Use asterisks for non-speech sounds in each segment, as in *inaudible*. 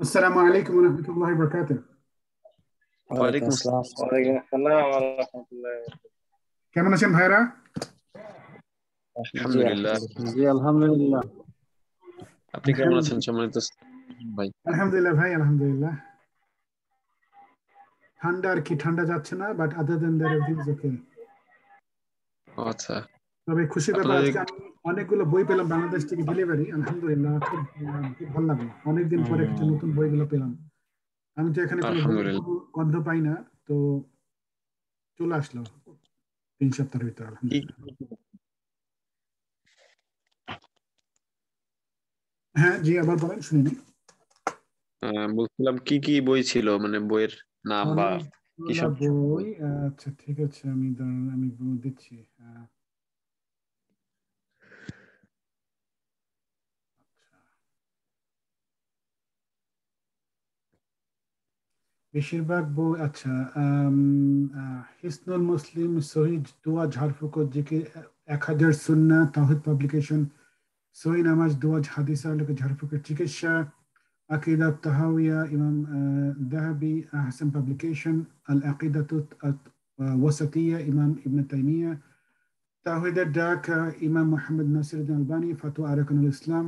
السلام عليكم ورحمة الله وبركاته وعليكم السلام وعليكم السلام ورحمة الله কেমন আছেন ভাইরা আলহামদুলিল্লাহ জি আলহামদুলিল্লাহ আপনি কেমন আছেন সম্মানিত ভাই আলহামদুলিল্লাহ ভাই আলহামদুলিল্লাহ ঠান্ডা আর কি ঠান্ডা যাচ্ছে না but other then that everything is okay আচ্ছা তবে খুশি ব্যাপার আজকে অনেকগুলো বই পেলাম বাংলাদেশ থেকে ডেলিভারি আলহামদুলিল্লাহ খুব ভালো লাগলো অনেকদিন পরে কিছু নতুন বইগুলো পেলাম আমি তো এখানে গন্ধ পাই না তো চলে আসলো তিন সপ্তাহের ভিতরে আলহামদুলিল্লাহ হ্যাঁ জি আবার বলেন বলছিলাম কি কি বই ছিল মানে বইয়ের নাম বা কি সব বই আচ্ছা ঠিক আছে আমি আমি দিচ্ছি হ্যাঁ বেশিরভাগ বই আচ্ছা হিসনুল মুসলিম শহীদ দোয়া ঝাড়ফুকর জিকে এক হাজার সুন্না তাহিদ পাবলিকেশন সহি নামাজ দোয়া হাদিসা লোকে ঝাড়ফুকের চিকিৎসা عقيدة الطهاوية إمام ذهبي أحسن بابليكيشن العقيدة الوسطية إمام ابن تيمية تعهد الداكة إمام محمد ناصر الدين الباني فتوى أركان الإسلام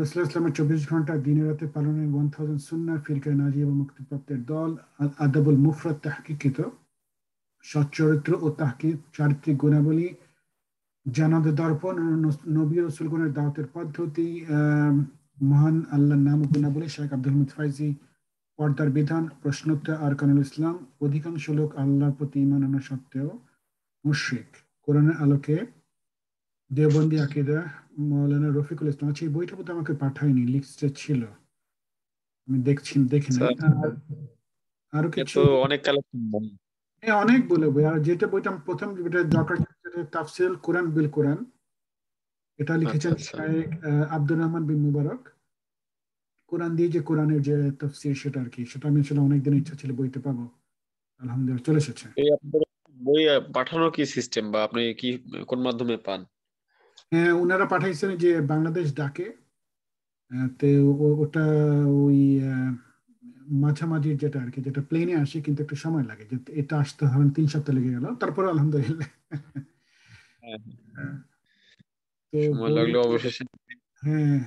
রসুল ইসলামের চব্বিশ ঘন্টা দিনে রাতে পালনের ওয়ান থাউজেন্ড সুন্না ফিল্টার নাজি এবং মুক্তিপ্রাপ্তের দল আদাবুল মুফরত তাহকিকৃত সচ্চরিত্র ও তাহকি চারিত্রিক গুণাবলী জানাদ দর্পণ নবী রসুলগণের দাওয়াতের পদ্ধতি মহান আল্লাহর নাম গুণাবলী শেখ আব্দুল ফাইজি পর্দার বিধান প্রশ্নোত্তর আর আরকানুল ইসলাম অধিকাংশ লোক আল্লাহর প্রতি ইমান আনা সত্ত্বেও মুশ্রিক কোরআনের আলোকে দেবন্দী আকিদা মৌলানা রফিকুল ইসলাম আচ্ছা এই বইটা বোধহয় আমাকে পাঠায়নি লিস্টে ছিল আমি দেখছি দেখি না আরো কিছু অনেক কালেকশন বই হ্যাঁ অনেক বলে বই আর যেটা বইটা আমি প্রথম যেটা দরকার তাফসিল কোরআন বিল কোরআন এটা আচ্ছা, লিখেছেন আচ্ছা। শায়েক আব্দুর রহমান বিন মুবারক কোরআন দিয়ে যে কোরআনের যে তফসির সেটা আর কি সেটা আমি আসলে অনেকদিন ইচ্ছা ছিল বইতে পাবো আলহামদুলিল্লাহ চলে এসেছে বই পাঠানো কি সিস্টেম বা আপনি কি কোন মাধ্যমে পান হ্যাঁ ওনারা পাঠাইছেন যে বাংলাদেশ ডাকে তে ওটা ওই মাঝামাঝির যেটা আর কি যেটা প্লেনে আসে কিন্তু একটু সময় লাগে যে এটা আসতে ধরেন মানে তিন সপ্তাহ লেগে গেল তারপর আলহামদুলিল্লাহ হ্যাঁ, হ্যাঁ। সময় হ্যাঁ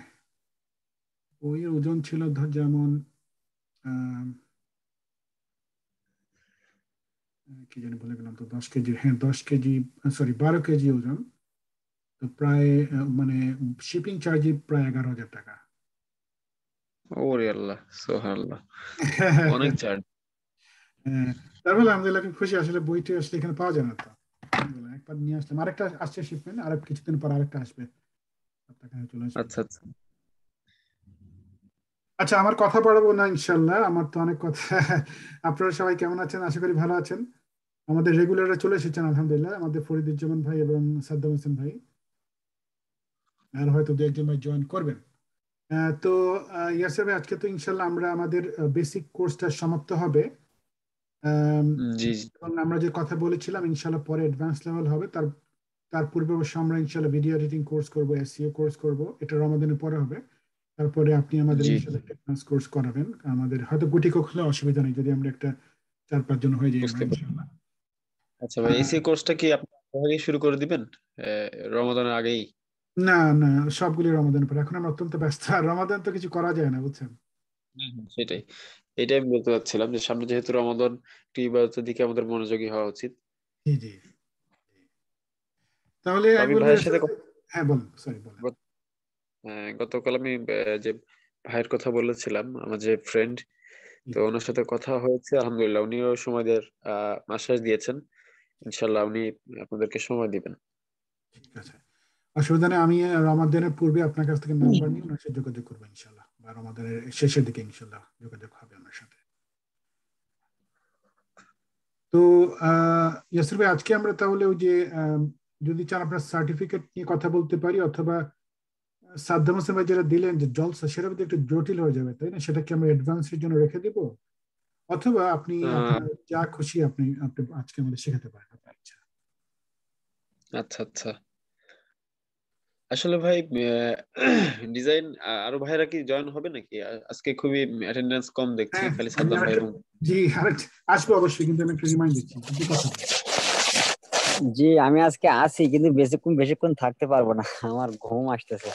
ওই ওজন ছিল ধর যেমন কি জানি বলে গেলাম তো দশ কেজি হ্যাঁ দশ কেজি সরি বারো কেজি ওজন প্রায় মানে শিপিং চার্জই প্রায় এগারো হাজার টাকা ওরে আল্লাহ সোহাল্লাহ *laughs* অনেক চার্জ হ্যাঁ, তারপরে আলহামদুলিল্লাহ খুশি আসলে বইটি আসলে এখানে পাওয়া যায় না তো একবার নিয়ে আসলাম আরেকটা আসছে শিপমেন্ট আর কিছুদিন পর আরেকটা আসবে আচ্ছা আচ্ছা আচ্ছা আমার কথা পড়াবো না ইনশাল্লাহ আমার তো অনেক কথা আপনারা সবাই কেমন আছেন আশা করি ভালো আছেন আমাদের রেগুলাররা চলে এসেছেন আলহামদুলিল্লাহ আমাদের ফরিদুজ্জামান ভাই এবং সাদ্দাম হোসেন ভাই আর হয়তো দু একজন জয়েন করবেন তো ইয়ার সাহেব আজকে তো ইনশাল্লাহ আমরা আমাদের বেসিক কোর্সটা সমাপ্ত হবে এবং আমরা যে কথা বলেছিলাম ইনশাল্লাহ পরে অ্যাডভান্স লেভেল হবে তার তার পূর্বে অবশ্য আমরা ইনশাল্লাহ ভিডিও এডিটিং কোর্স করবো এসিও কোর্স করব এটা রমাদানের পরে হবে তারপরে আপনি আমাদের ইনশাল্লাহ কোর্স করাবেন আমাদের হয়তো গুটি কখনো অসুবিধা নেই যদি আমরা একটা চার পাঁচ জন হয়ে যাই ইনশাল্লাহ আচ্ছা ভাই এসিও হ্যাঁ। কোর্সটা কি আপনি শুরু করে দিবেন রমাদানের আগেই না না সবগুলি রমাদান পরে এখন আমরা অত্যন্ত ব্যস্ত আর রমাদান তো কিছু করা যায় না বুঝছেন সেটাই এটাই আমি বলতে চাচ্ছিলাম যে সামনে যেহেতু রমাদান একটু ইবাদতের দিকে আমাদের মনোযোগী হওয়া উচিত জি জি তাহলে আমি ভাইয়ের সাথে হ্যাঁ বলুন সরি বলুন হ্যাঁ, গতকাল আমি যে ভাইয়ের কথা বলেছিলাম আমার যে ফ্রেন্ড তো ওনার সাথে কথা হয়েছে আলহামদুলিল্লাহ উনিও সময়দের মাসাজ দিয়েছেন ইনশাল্লাহ উনি আপনাদেরকে সময় দিবেন ঠিক আছে অসুবিধা নেই আমি রমাদানের পূর্বে আপনার কাছ থেকে নাম্বার নিয়ে ওনার সাথে যোগাযোগ করবো ইনশাল্লাহ বা রমাদানের শেষের দিকে ইনশাল্লাহ যোগাযোগ হবে আমার সাথে তো ইয়াসির ভাই আজকে আমরা তাহলে ওই যে যদি চান আপনার সার্টিফিকেট নিয়ে কথা বলতে পারি অথবা সাদ্দাম হোসেন ভাই যেটা দিলেন যে জলসা সেটা কিন্তু একটু জটিল হয়ে যাবে তাই না সেটাকে আমরা অ্যাডভান্সের জন্য রেখে দিব অথবা আপনি যা খুশি আপনি আপনি আজকে আমাদের শেখাতে পারেন আচ্ছা আচ্ছা আসলে ভাই ডিজাইন *clears throat* আরো ভাইরা কি জয়েন হবে নাকি আজকে খুবই অ্যাটেন্ডেন্স কম দেখছি হ্যাঁ। খালি সাদ্দাম ভাই এবং জি আসবে অবশ্যই কিন্তু আমি একটু রিমাইন্ড দিচ্ছি জি আমি আজকে আসি কিন্তু বেশিক্ষণ বেশিক্ষণ থাকতে পারবো না আমার ঘুম আসতেছে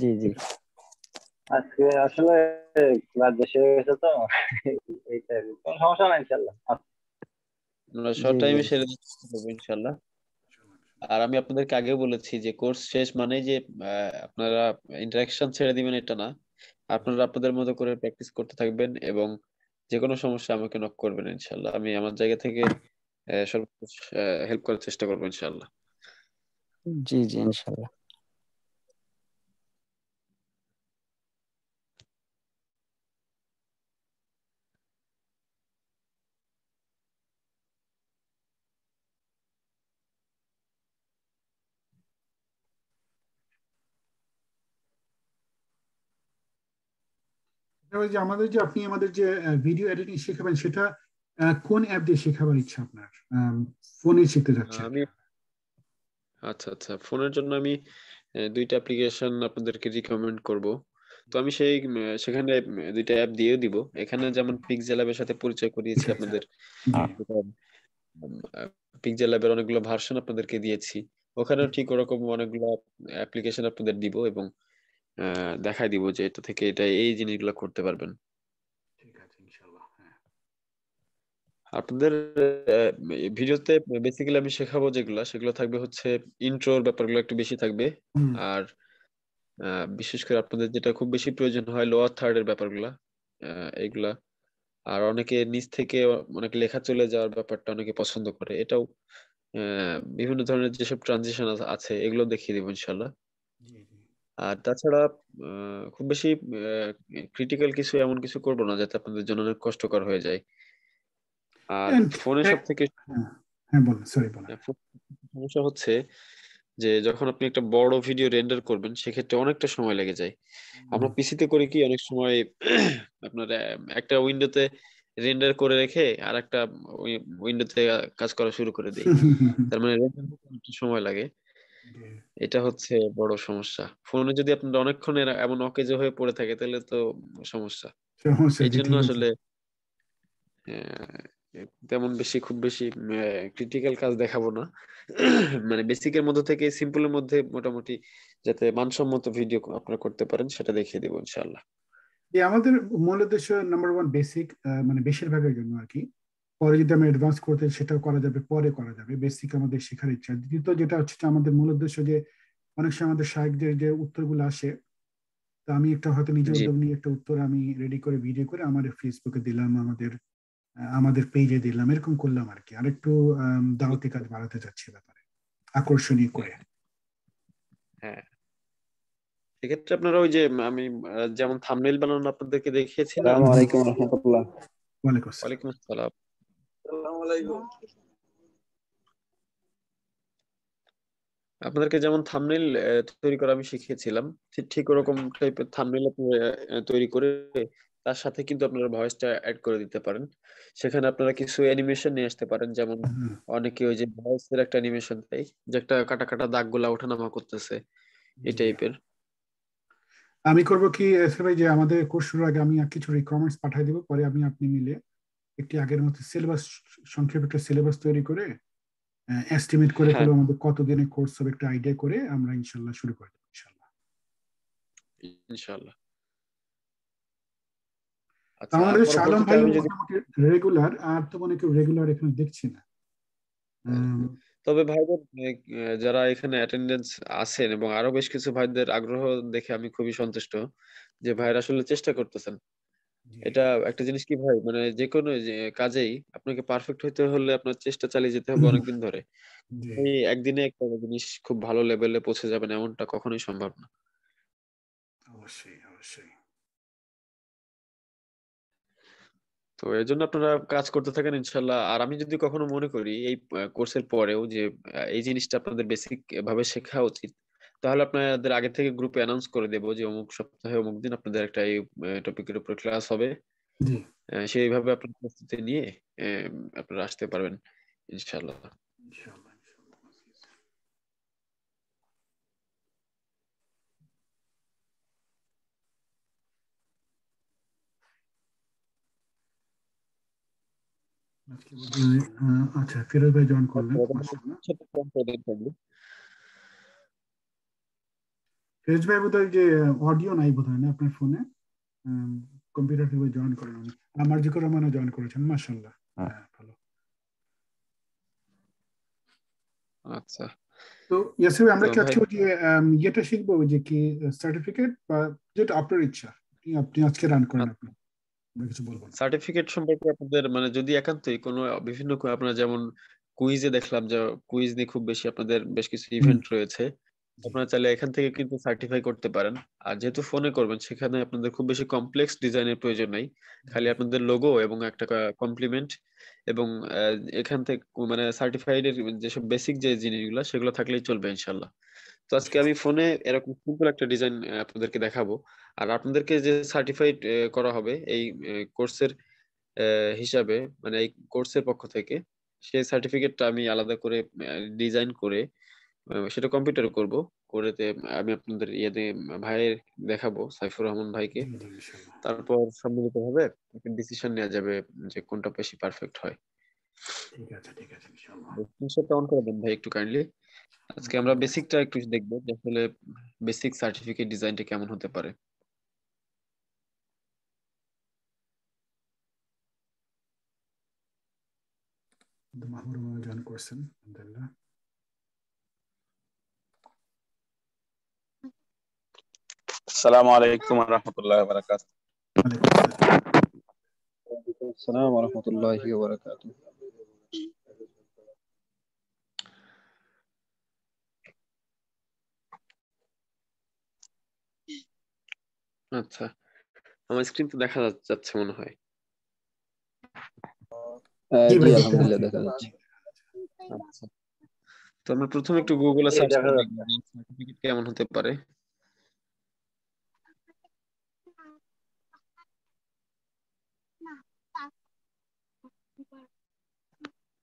জি জি আজকে আসলে ক্লাস বেশি হয়ে গেছে তো এইটাই কোনো সমস্যা নাই ইনশাআল্লাহ আমরা শর্ট টাইমে সেরে দিচ্ছি ইনশাআল্লাহ আর আমি আপনাদেরকে আগে বলেছি যে কোর্স শেষ মানে যে আপনারা ইন্টারাকশন ছেড়ে দিবেন এটা না আপনারা আপনাদের মতো করে প্র্যাকটিস করতে থাকবেন এবং যে কোনো সমস্যা আমাকে নক করবেন ইনশাল্লাহ আমি আমার জায়গা থেকে সর্বোচ্চ হেল্প করার চেষ্টা করবো ইনশাল্লাহ জি জি ইনশাল্লাহ আমাদের যে আপনি আমাদের যে ভিডিও এডিটিং শেখাবেন সেটা কোন অ্যাপ দিয়ে শেখাবার ইচ্ছা আপনার ফোনে শিখতে যাচ্ছেন আচ্ছা আচ্ছা ফোনের জন্য আমি দুইটা অ্যাপ্লিকেশন আপনাদেরকে রিকমেন্ড করব তো আমি সেই সেখানে দুইটা অ্যাপ দিয়ে দিব এখানে যেমন পিক্সেল সাথে পরিচয় করিয়েছি আচ্ছা, আচ্ছা। আপনাদের পিক্সেল হ্যাঁ। অনেকগুলো ভার্সন আপনাদেরকে দিয়েছি ওখানে ঠিক ওরকম অনেকগুলো অ্যাপ্লিকেশন আপনাদের দিব এবং দেখাই দিব যে এটা থেকে এটা এই জিনিসগুলো করতে পারবেন ঠিক আছে ইনশাআল্লাহ হ্যাঁ। আপনাদের ভিডিওতে বেসিক্যালি আমি শেখাবো যেগুলো সেগুলো থাকবে হচ্ছে ইন্ট্রোর ব্যাপারগুলো একটু বেশি থাকবে আর বিশেষ করে আপনাদের যেটা খুব বেশি প্রয়োজন হয় লোয়ার থার্ডের ব্যাপারগুলা এগুলা আর অনেকে নিচ থেকে অনেকে লেখা চলে যাওয়ার ব্যাপারটা অনেকে পছন্দ করে এটাও বিভিন্ন ধরনের যেসব ট্রানজিশন আছে এগুলো দেখিয়ে দেবো ইনশাল্লাহ আর তাছাড়া আহ, খুব বেশি আহ, critical কিছু এমন কিছু করবো না যাতে আপনাদের জন্য অনেক কষ্টকর হয়ে যায় আর ফোনে সব থেকে সমস্যা হচ্ছে যে যখন আপনি একটা বড় ভিডিও রেন্ডার করবেন সেক্ষেত্রে অনেকটা সময় লেগে যায় আমরা পিসিতে করি কি অনেক সময় *clears throat* আপনার একটা উইন্ডোতে রেন্ডার করে রেখে আর একটা উইন্ডোতে কাজ করা শুরু করে দিই *laughs* তার মানে রেন্ডার সময় লাগে এটা হচ্ছে বড় সমস্যা ফোনে যদি আপনি অনেকক্ষণ এমন অকেজো হয়ে পড়ে থাকে তাহলে তো সমস্যা এই জন্য আসলে হ্যাঁ, তেমন বেশি খুব বেশি ক্রিটিক্যাল কাজ দেখাবো না মানে বেসিকের মধ্যে থেকে সিম্পলের মধ্যে মোটামুটি যাতে মানসম্মত ভিডিও আপনারা করতে পারেন সেটা দেখিয়ে দেবো ইনশাআল্লাহ আমাদের মূল উদ্দেশ্য নাম্বার ওয়ান বেসিক মানে বেশিরভাগের জন্য আর কি পরে যদি আমি অ্যাডভান্স করতে সেটাও করা যাবে পরে করা যাবে বেসিক আমাদের শেখার ইচ্ছা দ্বিতীয়ত যেটা হচ্ছে আমাদের মূল উদ্দেশ্য যে অনেক সময় আমাদের সাহেবদের যে উত্তরগুলো আসে তা আমি একটা হয়তো নিজের উদ্যোগ নিয়ে একটা উত্তর আমি রেডি করে ভিডিও করে আমাদের ফেসবুকে দিলাম আমাদের আমাদের পেজে দিলাম এরকম করলাম আর কি আরেকটু দাওয়াতি কাজ বাড়াতে চাচ্ছি ব্যাপারে আকর্ষণীয় করে হ্যাঁ সেক্ষেত্রে আপনারা ওই যে আমি যেমন থামনেল বানানো আপনাদেরকে দেখিয়েছিলাম ওয়ালাইকুম আসসালাম আপনাদেরকে যেমন থামনেল তৈরি করা আমি শিখিয়েছিলাম ঠিক ওরকম টাইপের থামনেল তৈরি করে তার সাথে কিন্তু আপনারা ভয়েসটা অ্যাড করে দিতে পারেন সেখানে আপনারা কিছু অ্যানিমেশন নিয়ে আসতে পারেন যেমন অনেকে ওই যে ভয়েসের একটা অ্যানিমেশন দেয় যে একটা কাটা কাটা দাগগুলা ওঠানামা করতেছে এই টাইপের আমি করব কি এসে ভাই যে আমাদের কোর্স শুরুর আগে আমি কিছু রিকোয়ারমেন্টস পাঠিয়ে দেব পরে আমি আপনি মিলে একটি আগের মতো সিলেবাস সংক্ষেপ একটা সিলেবাস তৈরি করে এস্টিমেট করে ফেলো হ্যাঁ। আমাদের কতদিনে কোর্স হবে একটা আইডিয়া করে আমরা ইনশাল্লাহ শুরু করে দেবো ইনশাল্লাহ ইনশাল্লাহ আমাদের আচ্ছা, ভাই রেগুলার আর তো মনে কেউ রেগুলার এখানে দেখছি না তবে ভাইদের যারা এখানে অ্যাটেন্ডেন্স আছেন এবং আরো বেশ কিছু ভাইদের আগ্রহ দেখে আমি খুবই সন্তুষ্ট যে ভাইরা আসলে চেষ্টা করতেছেন এটা একটা জিনিস কি ভাই মানে যেকোনো যে কাজেই আপনাকে পারফেক্ট হইতে হলে আপনার চেষ্টা চালিয়ে যেতে হবে অনেকদিন *laughs* ধরে। এই একদিনে একটা জিনিস খুব ভালো লেভেলে পৌঁছে যাবেন এমনটা কখনোই সম্ভব না। অবশ্যই, অবশ্যই। তো জন্য আপনারা কাজ করতে থাকেন ইনশাল্লাহ। আর আমি যদি কখনো মনে করি এই কোর্সের পরেও যে এই জিনিসটা আপনাদের বেসিক ভাবে শেখা উচিত তাহলে আপনাদের আগে থেকে গ্রুপে অ্যানাউন্স করে দেব যে অমুক সপ্তাহে অমুক দিন আপনাদের একটা এই টপিকের উপর ক্লাস হবে সেইভাবে আপনার প্রস্তুতি নিয়ে আপনারা আসতে পারবেন ইনশাল্লাহ আচ্ছা ফিরোজ ভাই জয়েন করলেন আচ্ছা, ফিরোজ ভাই বোধ যে অডিও নাই বোধ হয় না আপনার ফোনে কম্পিউটার থেকে জয়েন করলাম আমার জিকর রহমানও জয়েন করেছেন মাশাল্লাহ হ্যাঁ। হ্যাঁ, ভালো আচ্ছা তো ইয়াসির আমরা কি আজকে যে ইয়েটা শিখবো যে কি সার্টিফিকেট বা যেটা আপনার ইচ্ছা আপনি আজকে রান করেন আচ্ছা। আপনি সার্টিফিকেট সম্পর্কে আপনাদের মানে যদি একান্তই কোনো বিভিন্ন আপনারা যেমন কুইজে দেখলাম যে কুইজ নিয়ে খুব বেশি আপনাদের বেশ কিছু ইভেন্ট রয়েছে আপনারা চাইলে এখান থেকে কিন্তু সার্টিফাই করতে পারেন আর যেহেতু ফোনে করবেন সেখানে আপনাদের খুব বেশি কমপ্লেক্স ডিজাইনের প্রয়োজন নাই খালি আপনাদের লোগো এবং একটা কমপ্লিমেন্ট এবং এখান থেকে মানে সার্টিফাইড এর যেসব বেসিক যে জিনিসগুলো সেগুলো থাকলেই চলবে ইনশাল্লাহ তো আজকে আমি ফোনে এরকম সিম্পল একটা ডিজাইন আপনাদেরকে দেখাবো আর আপনাদেরকে যে সার্টিফাইড করা হবে এই কোর্সের হিসাবে মানে এই কোর্সের পক্ষ থেকে সেই সার্টিফিকেটটা আমি আলাদা করে ডিজাইন করে সেটা কম্পিউটার করব করেতে আমি আপনাদের ইয়াতে ভাইয়ের দেখাবো সাইফুর রহমান ভাইকে তারপর সম্মিলিত হবে ডিসিশন নেওয়া যাবে যে কোনটা বেশি পারফেক্ট হয় আসলে বেসিক সার্টিফিকেট কেমন হতে পারে করছেন আলহামদুলিল্লাহ আসসালামু আলাইকুম আচ্ছা আমার স্ক্রিন তো দেখা যাচ্ছে মনে হয় আলহামদুলিল্লাহ দেখা যাচ্ছে আচ্ছা তো আমরা প্রথমে একটু গুগলে সার্চ করি কেমন হতে পারে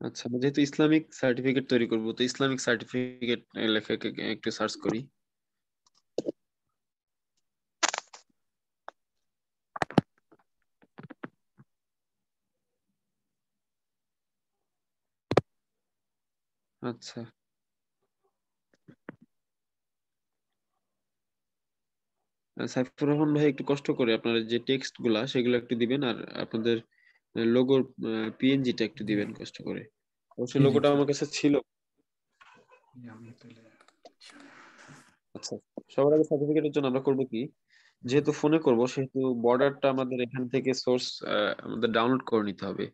আচ্ছা যেহেতু ইসলামিক সার্টিফিকেট তৈরি করব তো ইসলামিক সার্টিফিকেট লেখা একটু সার্চ করি আচ্ছা সাইফুর রহমান ভাই একটু কষ্ট করে আপনার যে টেক্সট গুলা সেগুলো একটু দিবেন আর আপনাদের লোগোর পিএনজিটা একটু দিবেন কষ্ট করে সেই লোগোটা আমার কাছে ছিল আচ্ছা।, আচ্ছা সবার আগে সার্টিফিকেটের জন্য আমরা করব কি যেহেতু ফোনে করব সেহেতু বর্ডারটা আমাদের এখান থেকে সোর্স আমাদের ডাউনলোড করে নিতে হবে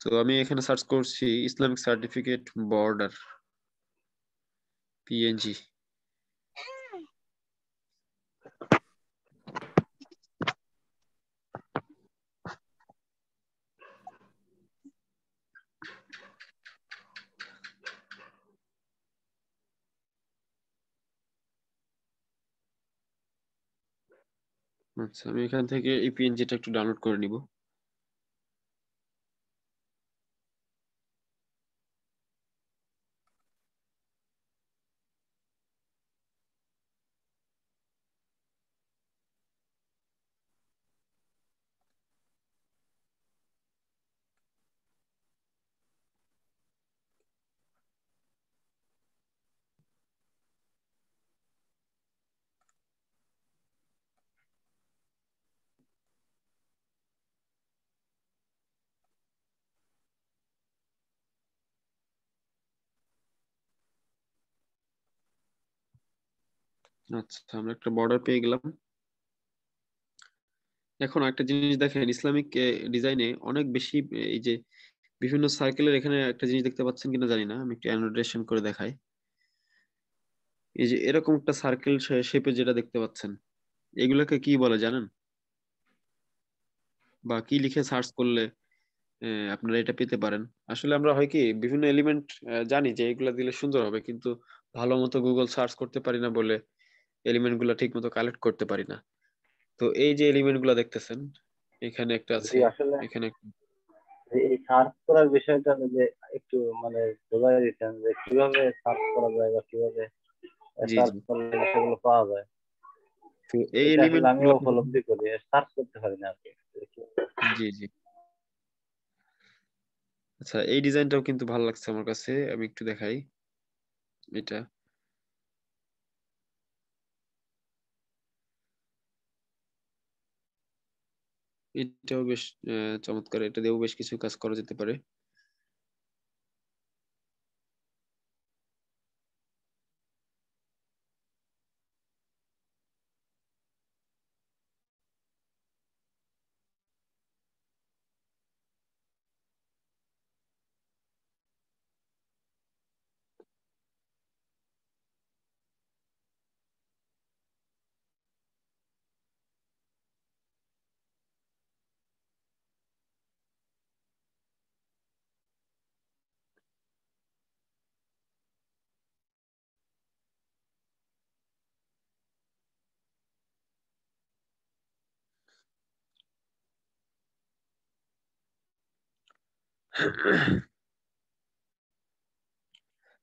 তো আমি এখানে সার্চ করছি ইসলামিক সার্টিফিকেট বর্ডার পিএনজি আচ্ছা আমি এখান থেকে এই টা একটু ডাউনলোড করে নিবো আচ্ছা আমরা একটা বর্ডার পেয়ে গেলাম এখন একটা জিনিস দেখেন ইসলামিক ডিজাইনে অনেক বেশি এই যে বিভিন্ন সার্কেলের এখানে একটা জিনিস দেখতে পাচ্ছেন কিনা জানি না আমি একটু অ্যানোটেশন করে দেখাই এই যে এরকম একটা সার্কেল শেপে যেটা দেখতে পাচ্ছেন এগুলোকে কি বলে জানেন বা কি লিখে সার্চ করলে আপনারা এটা পেতে পারেন আসলে আমরা হয় কি বিভিন্ন এলিমেন্ট জানি যে এগুলো দিলে সুন্দর হবে কিন্তু ভালো মতো গুগল সার্চ করতে পারি না বলে এলিমেন্টগুলো মতো কালেক্ট করতে পারি না তো এই যে এলিমেন্টগুলো দেখতেছেন এখানে একটা আছে এখানে এই সার্চ করার বিষয়টা যে একটু মানে বোঝাই দিতেন যে কিভাবে সার্চ করা যায় বা কিভাবে সেগুলো পাওয়া যায় তো এই এলিমেন্ট আমি উপলব্ধি করি সার্চ করতে পারি না জি জি আচ্ছা এই ডিজাইনটাও কিন্তু ভালো লাগছে আমার কাছে আমি একটু দেখাই এটা এটাও বেশ চমৎকার এটা দিয়েও বেশ কিছু কাজ করা যেতে পারে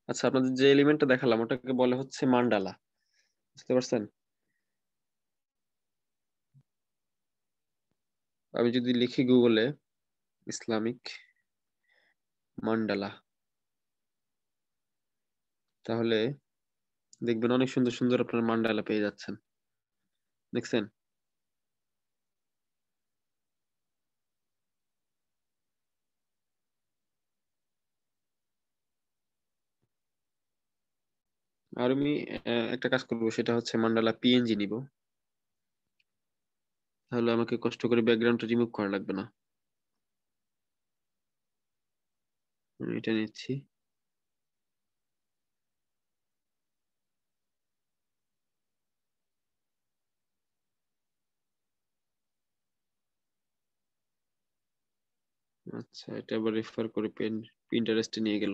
আচ্ছা আপনাদের যে এলিমেন্টটা দেখালাম ওটাকে বলে হচ্ছে মান্ডালা বুঝতে পারছেন আমি যদি লিখি গুগলে ইসলামিক মান্ডালা তাহলে দেখবেন অনেক সুন্দর সুন্দর আপনার মান্ডালা পেয়ে যাচ্ছেন দেখছেন আর আমি একটা কাজ করবো সেটা হচ্ছে মান্ডালা পিএনজি নিব তাহলে আমাকে কষ্ট করে ব্যাকগ্রাউন্ডটা রিমুভ করা লাগবে না আমি এটা নিচ্ছি আচ্ছা এটা আবার রেফার করে পেন প্রিন্টারেস্টে নিয়ে গেল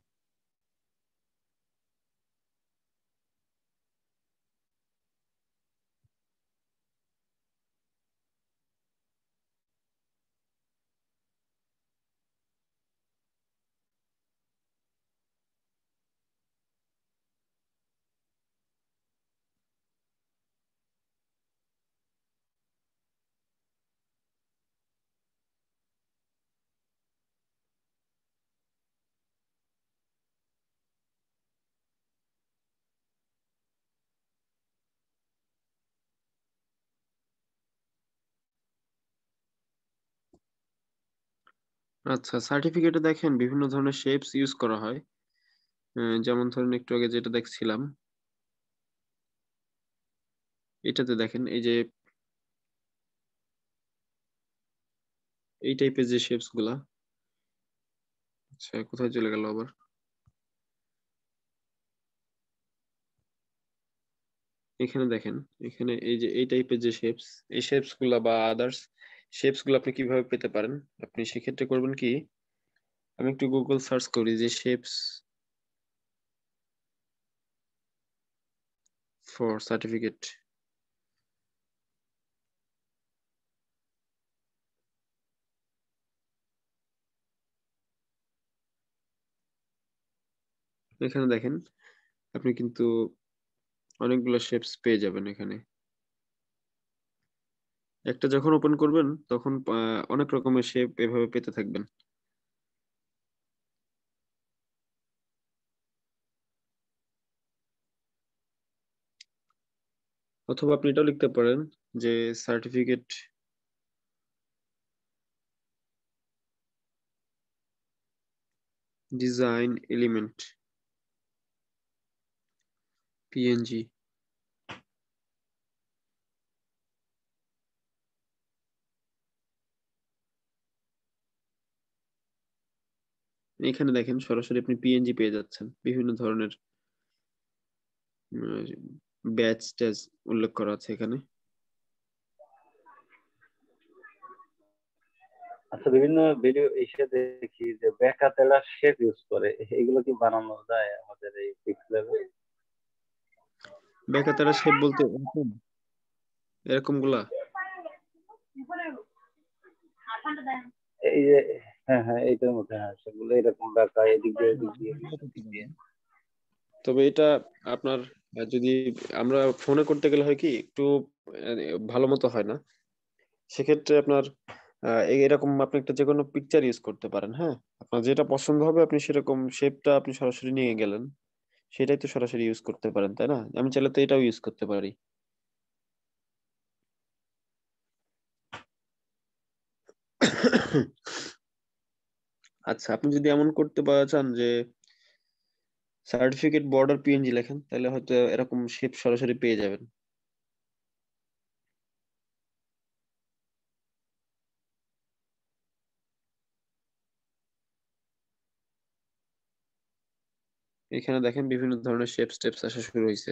আচ্ছা সার্টিফিকেটে দেখেন বিভিন্ন ধরনের শেপস ইউজ করা হয় যেমন ধরেন একটু আগে যেটা দেখছিলাম এটাতে দেখেন এই যে এই টাইপের যে শেপস গুলা আচ্ছা কোথায় চলে গেল আবার এখানে দেখেন এখানে এই যে এই টাইপের যে শেপস এই শেপস গুলা বা আদার্স শেপস গুলো আপনি কিভাবে পেতে পারেন আপনি সেক্ষেত্রে করবেন কি আমি একটু গুগল সার্চ করি যে শেপস ফর সার্টিফিকেট এখানে দেখেন আপনি কিন্তু অনেকগুলো শেপস পেয়ে যাবেন এখানে একটা যখন ওপেন করবেন তখন অনেক রকমের শেপ এভাবে পেতে থাকবেন অথবা আপনি এটাও লিখতে পারেন যে সার্টিফিকেট ডিজাইন এলিমেন্ট পিএনজি এখানে দেখেন সরাসরি আপনি পিএনজি পেয়ে যাচ্ছেন বিভিন্ন ধরনের ব্যাচ ট্যাচ উল্লেখ করা আছে এখানে আচ্ছা বিভিন্ন ভিডিও এসে দেখি যে বেকা তেলা শেপ ইউজ করে এগুলো কি বানানো যায় আমাদের এই পিক্সেলে বেকা তেলা শেপ বলতে এরকম এরকম গুলা এই যে হ্যাঁ হ্যাঁ এইটার মধ্যে হ্যাঁ সেগুলো এরকম রাখা এদিক দিয়ে এদিক দিয়ে তবে এটা আপনার যদি আমরা ফোনে করতে গেলে হয় কি একটু ভালো মতো হয় না সেক্ষেত্রে আপনার এরকম আপনি একটা যে কোনো পিকচার ইউজ করতে পারেন হ্যাঁ আপনার যেটা পছন্দ হবে আপনি সেরকম শেপটা আপনি সরাসরি নিয়ে গেলেন সেটাই তো সরাসরি ইউজ করতে পারেন তাই না আমি চাইলে তো এটাও ইউজ করতে পারি আচ্ছা আপনি যদি এমন করতে চান যে সার্টিফিকেট বর্ডার পিএনজি লেখেন তাহলে হয়তো এরকম শেপ সরাসরি পেয়ে যাবেন এখানে দেখেন বিভিন্ন ধরনের শেপ স্টেপস আসা শুরু হয়েছে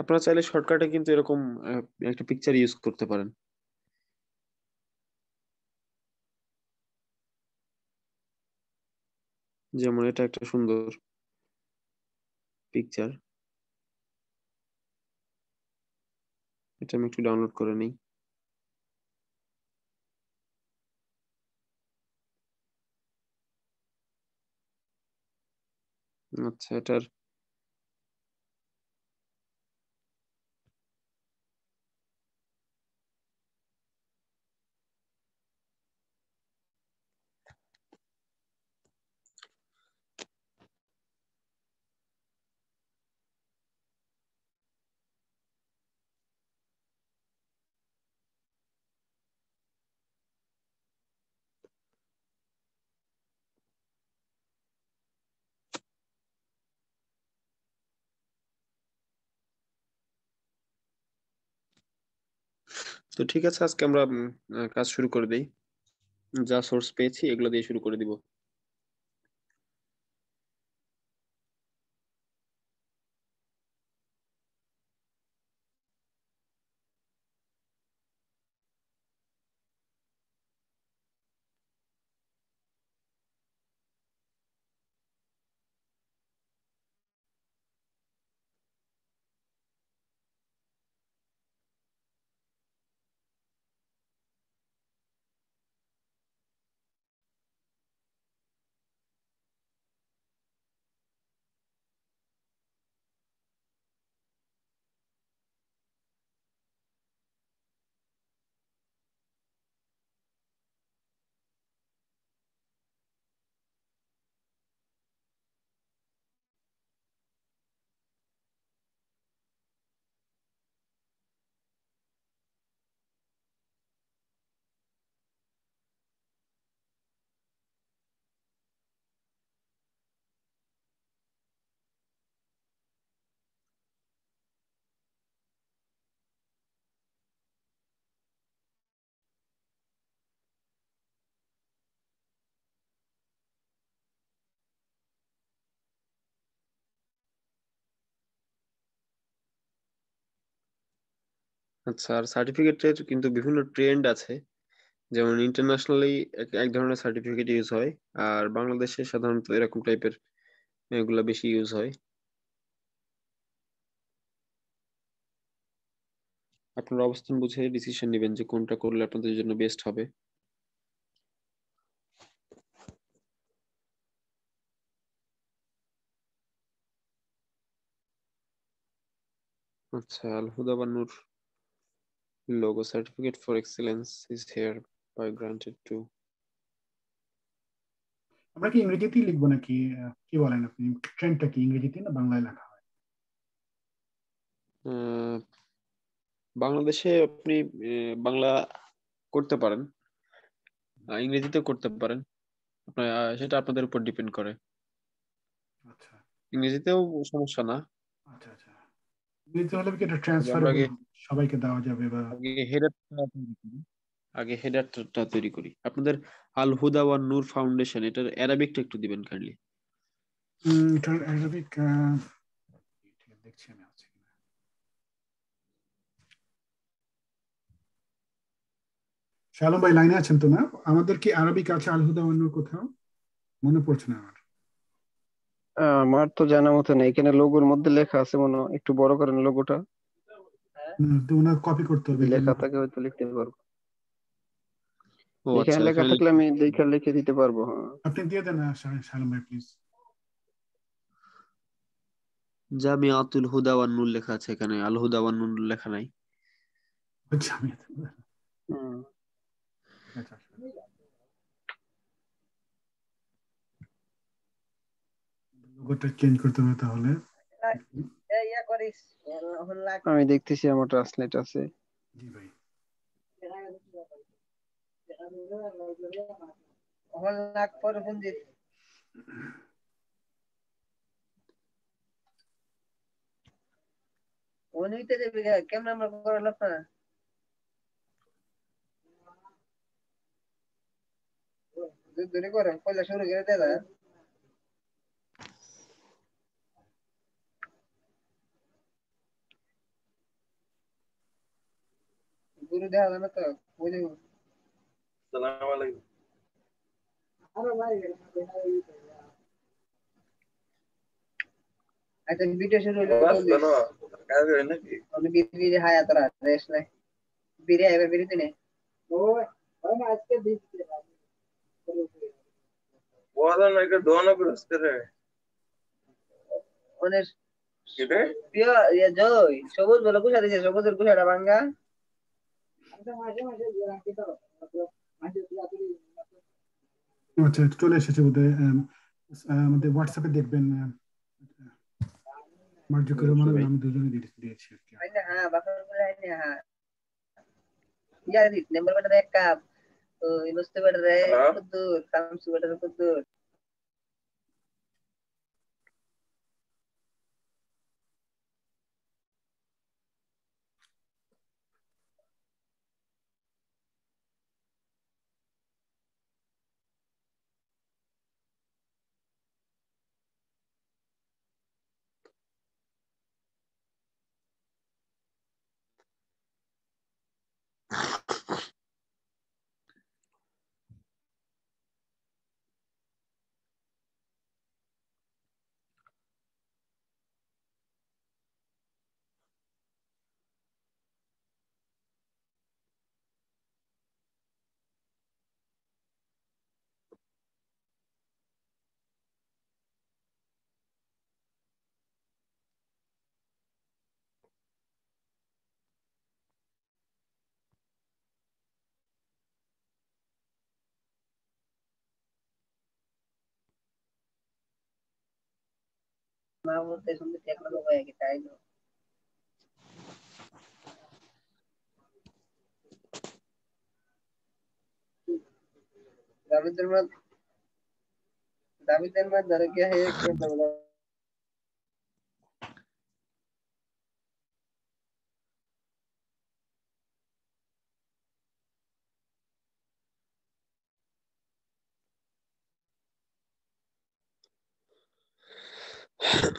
আপনারা চাইলে শর্টকাটে কিন্তু এরকম একটা পিকচার ইউজ করতে পারেন যেমন এটা একটা সুন্দর পিকচার এটা আমি একটু ডাউনলোড করে নিই আচ্ছা এটার তো ঠিক আছে আজকে আমরা কাজ শুরু করে দেই যা সোর্স পেয়েছি এগুলো দিয়ে শুরু করে দিব আচ্ছা আর সার্টিফিকেটের কিন্তু বিভিন্ন ট্রেন্ড আছে যেমন ইন্টারন্যাশনালি এক ধরনের সার্টিফিকেট ইউজ হয় আর বাংলাদেশে সাধারণত এরকম টাইপের এগুলো বেশি ইউজ হয় আপনার অবস্থান বুঝে ডিসিশন নেবেন যে কোনটা করলে আপনাদের জন্য বেস্ট হবে আচ্ছা আলহুদা বানুর logo certificate for excellence is by granted to আমরা কি ইংরেজিতেই লিখবো নাকি কি বলেন আপনি ট্রেন্ডটা কি ইংরেজিতে না বাংলায় লেখা হয় বাংলাদেশে আপনি বাংলা করতে পারেন ইংরেজিতে করতে পারেন আপনার সেটা আপনাদের উপর ডিপেন্ড করে আচ্ছা ইংরেজিতেও সমস্যা না আচ্ছা আচ্ছা ইংরেজিতে হলে কি এটা ট্রান্সফার সবাইকে দেওয়া যাবে বা আগে হেডারটা তৈরি করি আপনাদের আল হুদা ওয়ান নূর ফাউন্ডেশন এটার অ্যারাবিকটা একটু দিবেন কাইন্ডলি এটার অ্যারাবিক দেখছি আমি আছে শালম ভাই লাইনে আছেন তো না আমাদের কি আরবিক আছে আল হুদা নূর কোথাও মনে পড়ছে না আমার আমার তো জানা মতো নেই এখানে লোগোর মধ্যে লেখা আছে মনে একটু বড় করেন লোগোটা তো ওনার কপি করতে হবে লেখা থাকে হয়তো লিখতে পারবো এখানে আচ্ছা, লেখা থাকলে আমি দেখে লিখে দিতে পারবো হ্যাঁ। আপনি দিয়ে দেন সালাম ভাই প্লিজ জামিয়াতুল হুদা ওয়ান নূর লেখা আছে এখানে আল হুদা ওয়ান নূর লেখা নাই জামিয়াতুল আচ্ছা লোগোটা চেঞ্জ করতে হবে তাহলে আমি দেখতেছি আমার ট্রান্সলেট আছে দেবে কেমন আমরা করেন পয়লা শুরু করে দাদা ಗುರು ದೇಹದ ಮತ್ತ ಪೂಜೆ ಸಲಾಮ ಅಲೈಕುಂ అయితే ఇన్విటేషన్ బిర్యానీ హాయ్ అతరా రేష్ లై బిర్యానీ ఎవరు బిర్యానీ తినే ఓ हम आज के बीच के वो तो मेरे को दोनों को रस्ते रहे उन्हें किधर ये ये जो सबूत बोलो कुछ आते हैं सबूत कुछ आड़ा बांगा আচ্ছা চলে এসেছে বোধহয় আমাদের হোয়াটসঅ্যাপে দেখবেন মার্জুকের রহমান আমি দুজনে দিয়েছি আর কি হ্যাঁ বাফারগুলো হ্যাঁ ইয়ার দিত নাম্বার বড় দেখা তো ইনস্টা বড় রে কুদ্দুর শামসু বড় কুদ্দুর ನಾವು ತಗೊಂಡು ತೆಗೆದು ಹೋಗಿತ್ತಾ ಇದ್ರು रविंद्रनाथ रविंद्रनाथ नरकिया है एक Yeah.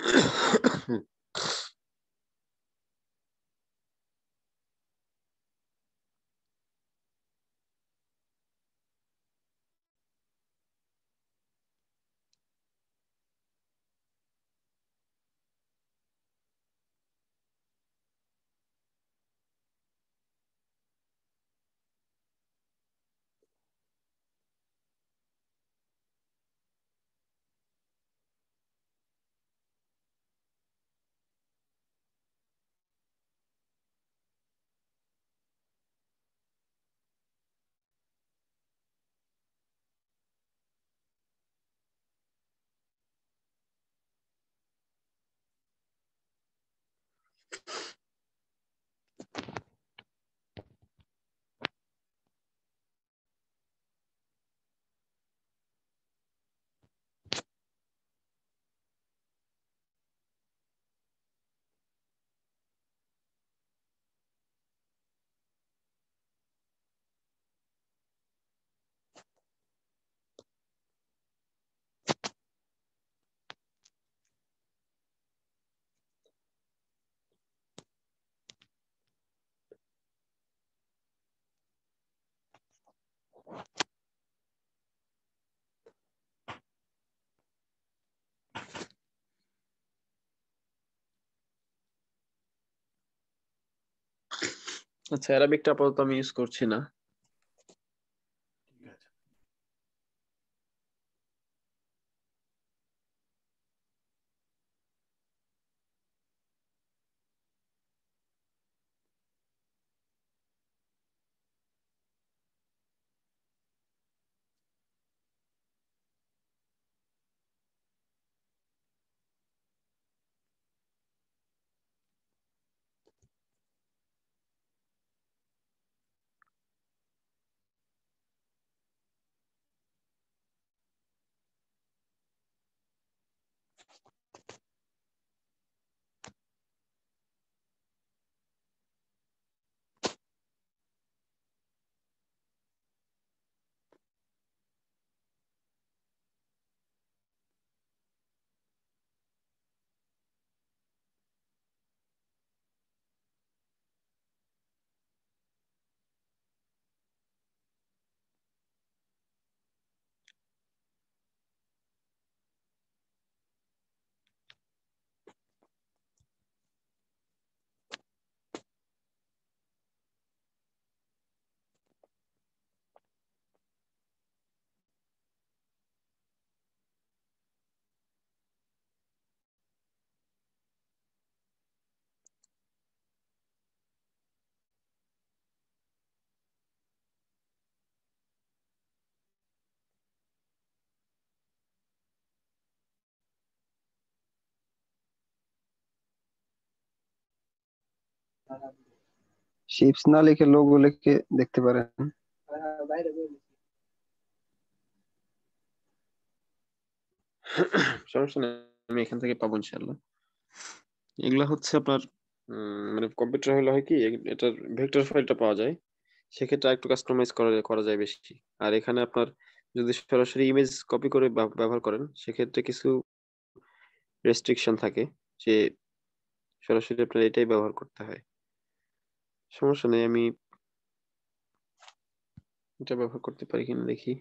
আচ্ছা অ্যারাবিকটা আপাতত আমি ইউজ করছি না। শিপস না লিখে লোক লিখে দেখতে পারেন সমস্যা নেই আমি এখান থেকে পাবো ইনশাল্লাহ এগুলা হচ্ছে আপনার মানে কম্পিউটার হলে হয় কি এটার ভেক্টর ফাইলটা পাওয়া যায় সেক্ষেত্রে একটু কাস্টমাইজ করা করা যায় বেশি আর এখানে আপনার যদি সরাসরি ইমেজ কপি করে ব্যবহার করেন সেক্ষেত্রে কিছু রেস্ট্রিকশন থাকে যে সরাসরি আপনার এটাই ব্যবহার করতে হয় সমস্যা নেই আমি এটা ব্যবহার করতে পারি কিনা দেখি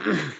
Mm-hmm. *clears throat*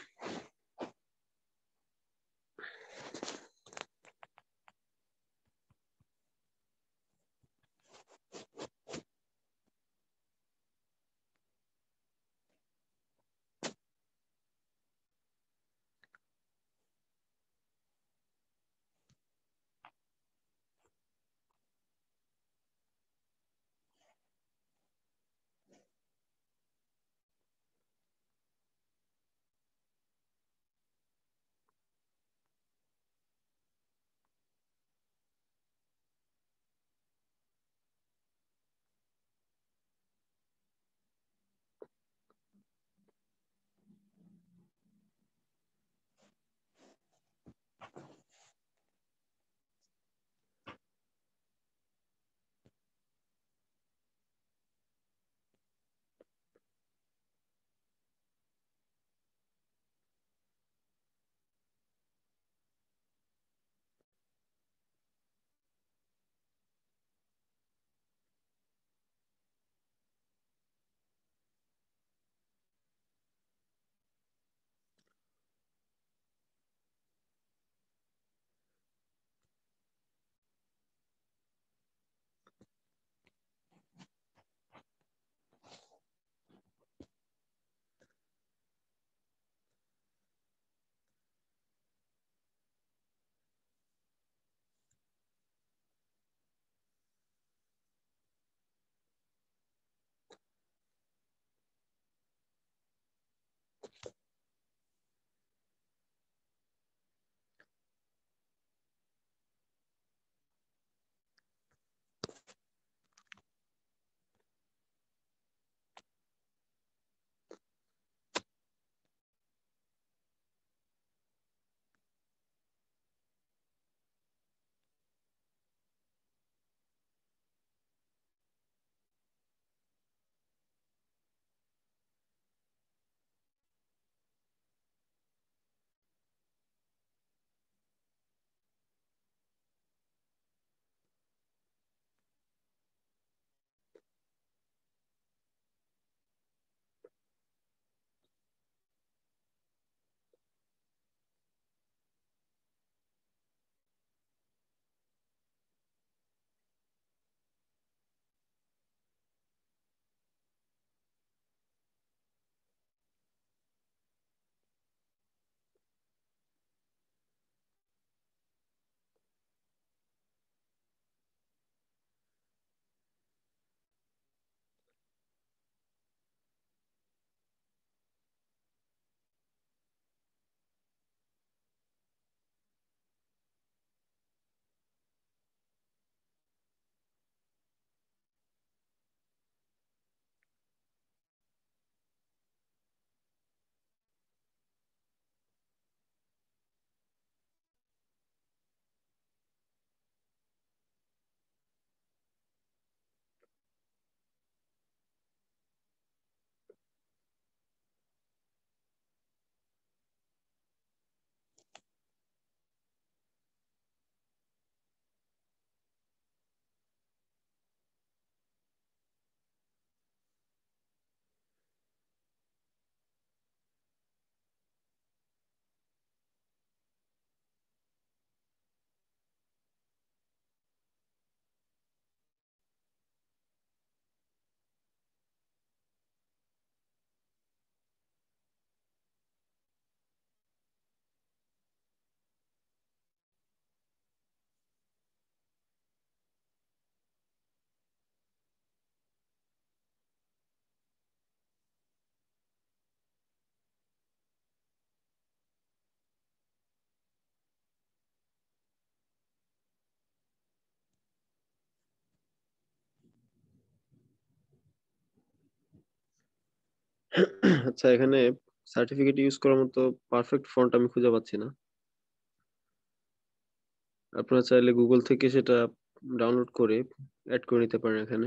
আচ্ছা এখানে সার্টিফিকেট ইউজ করার মতো পারফেক্ট ফন্ট আমি খুঁজে পাচ্ছি না আপনারা চাইলে গুগল থেকে সেটা ডাউনলোড করে অ্যাড করে নিতে পারেন এখানে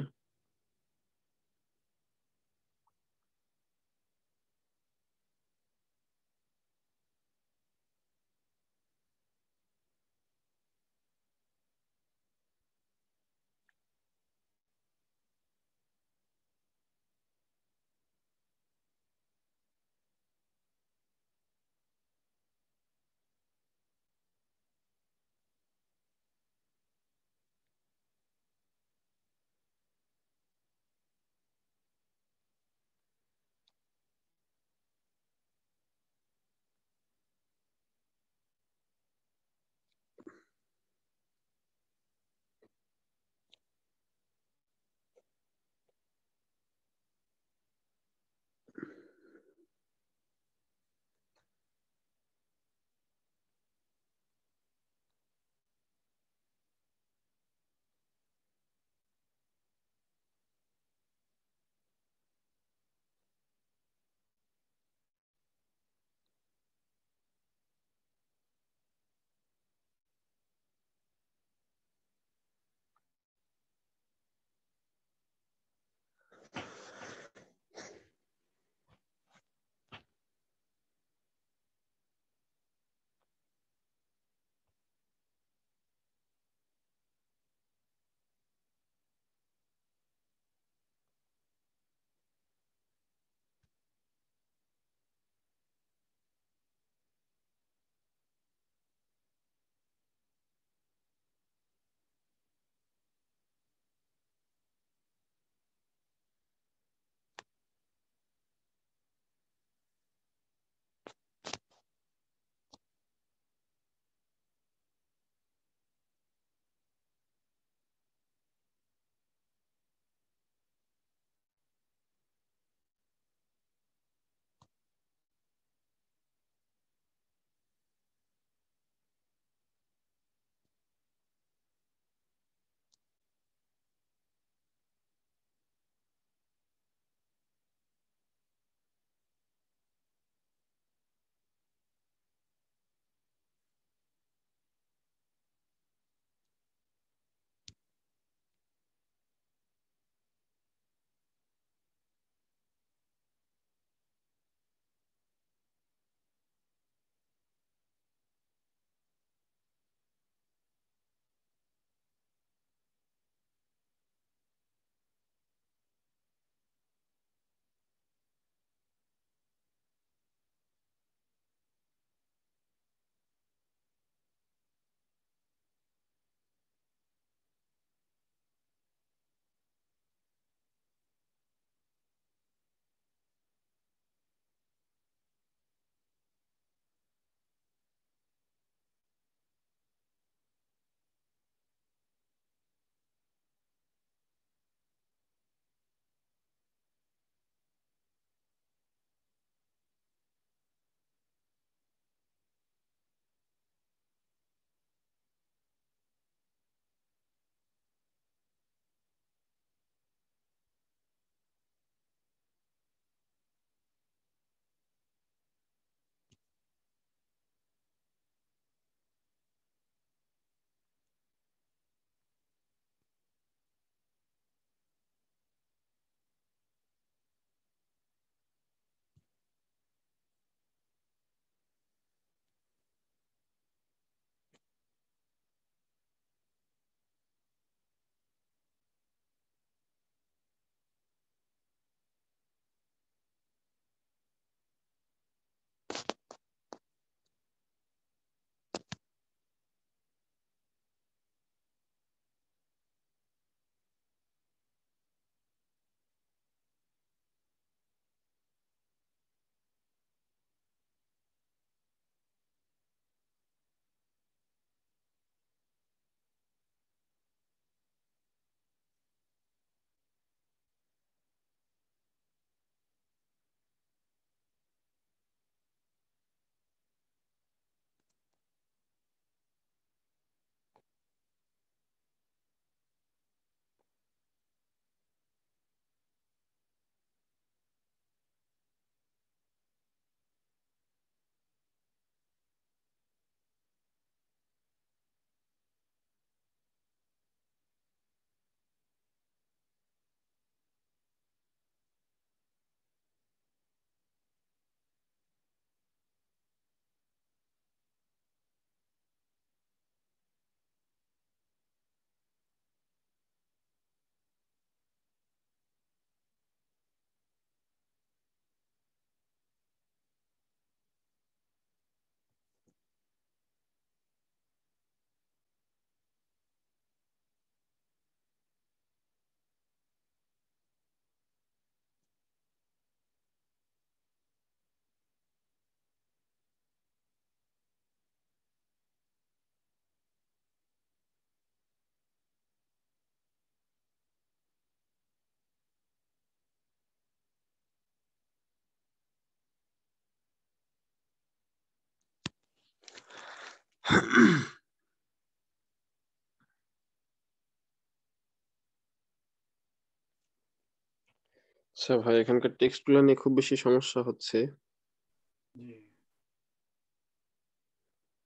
আচ্ছা ভাই এখানকার টেক্সটগুলো নিয়ে খুব বেশি সমস্যা হচ্ছে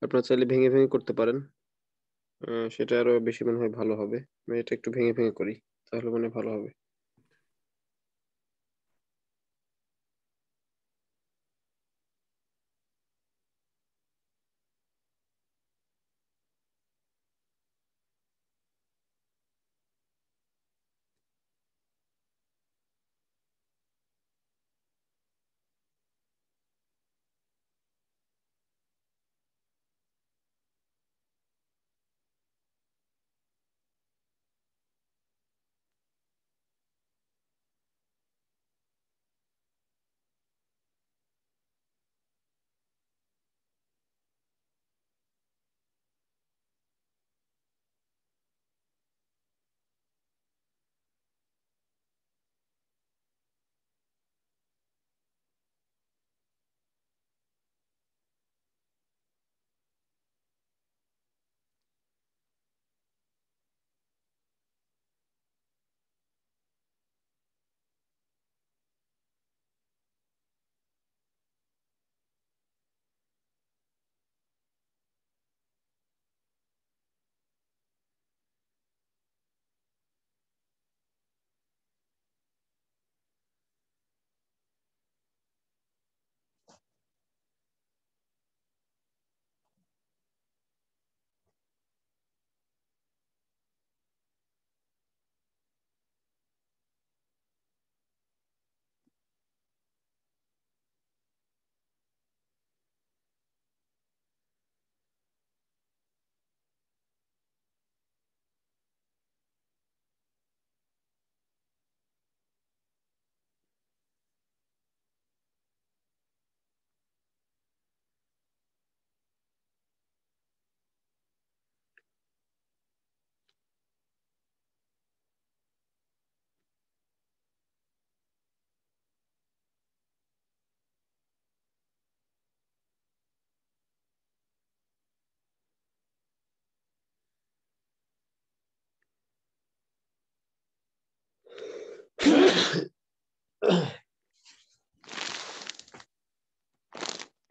আপনারা চাইলে ভেঙে ভেঙে করতে পারেন সেটা আরো বেশি মনে হয় ভালো হবে আমি এটা একটু ভেঙে ভেঙে করি তাহলে মনে ভালো হবে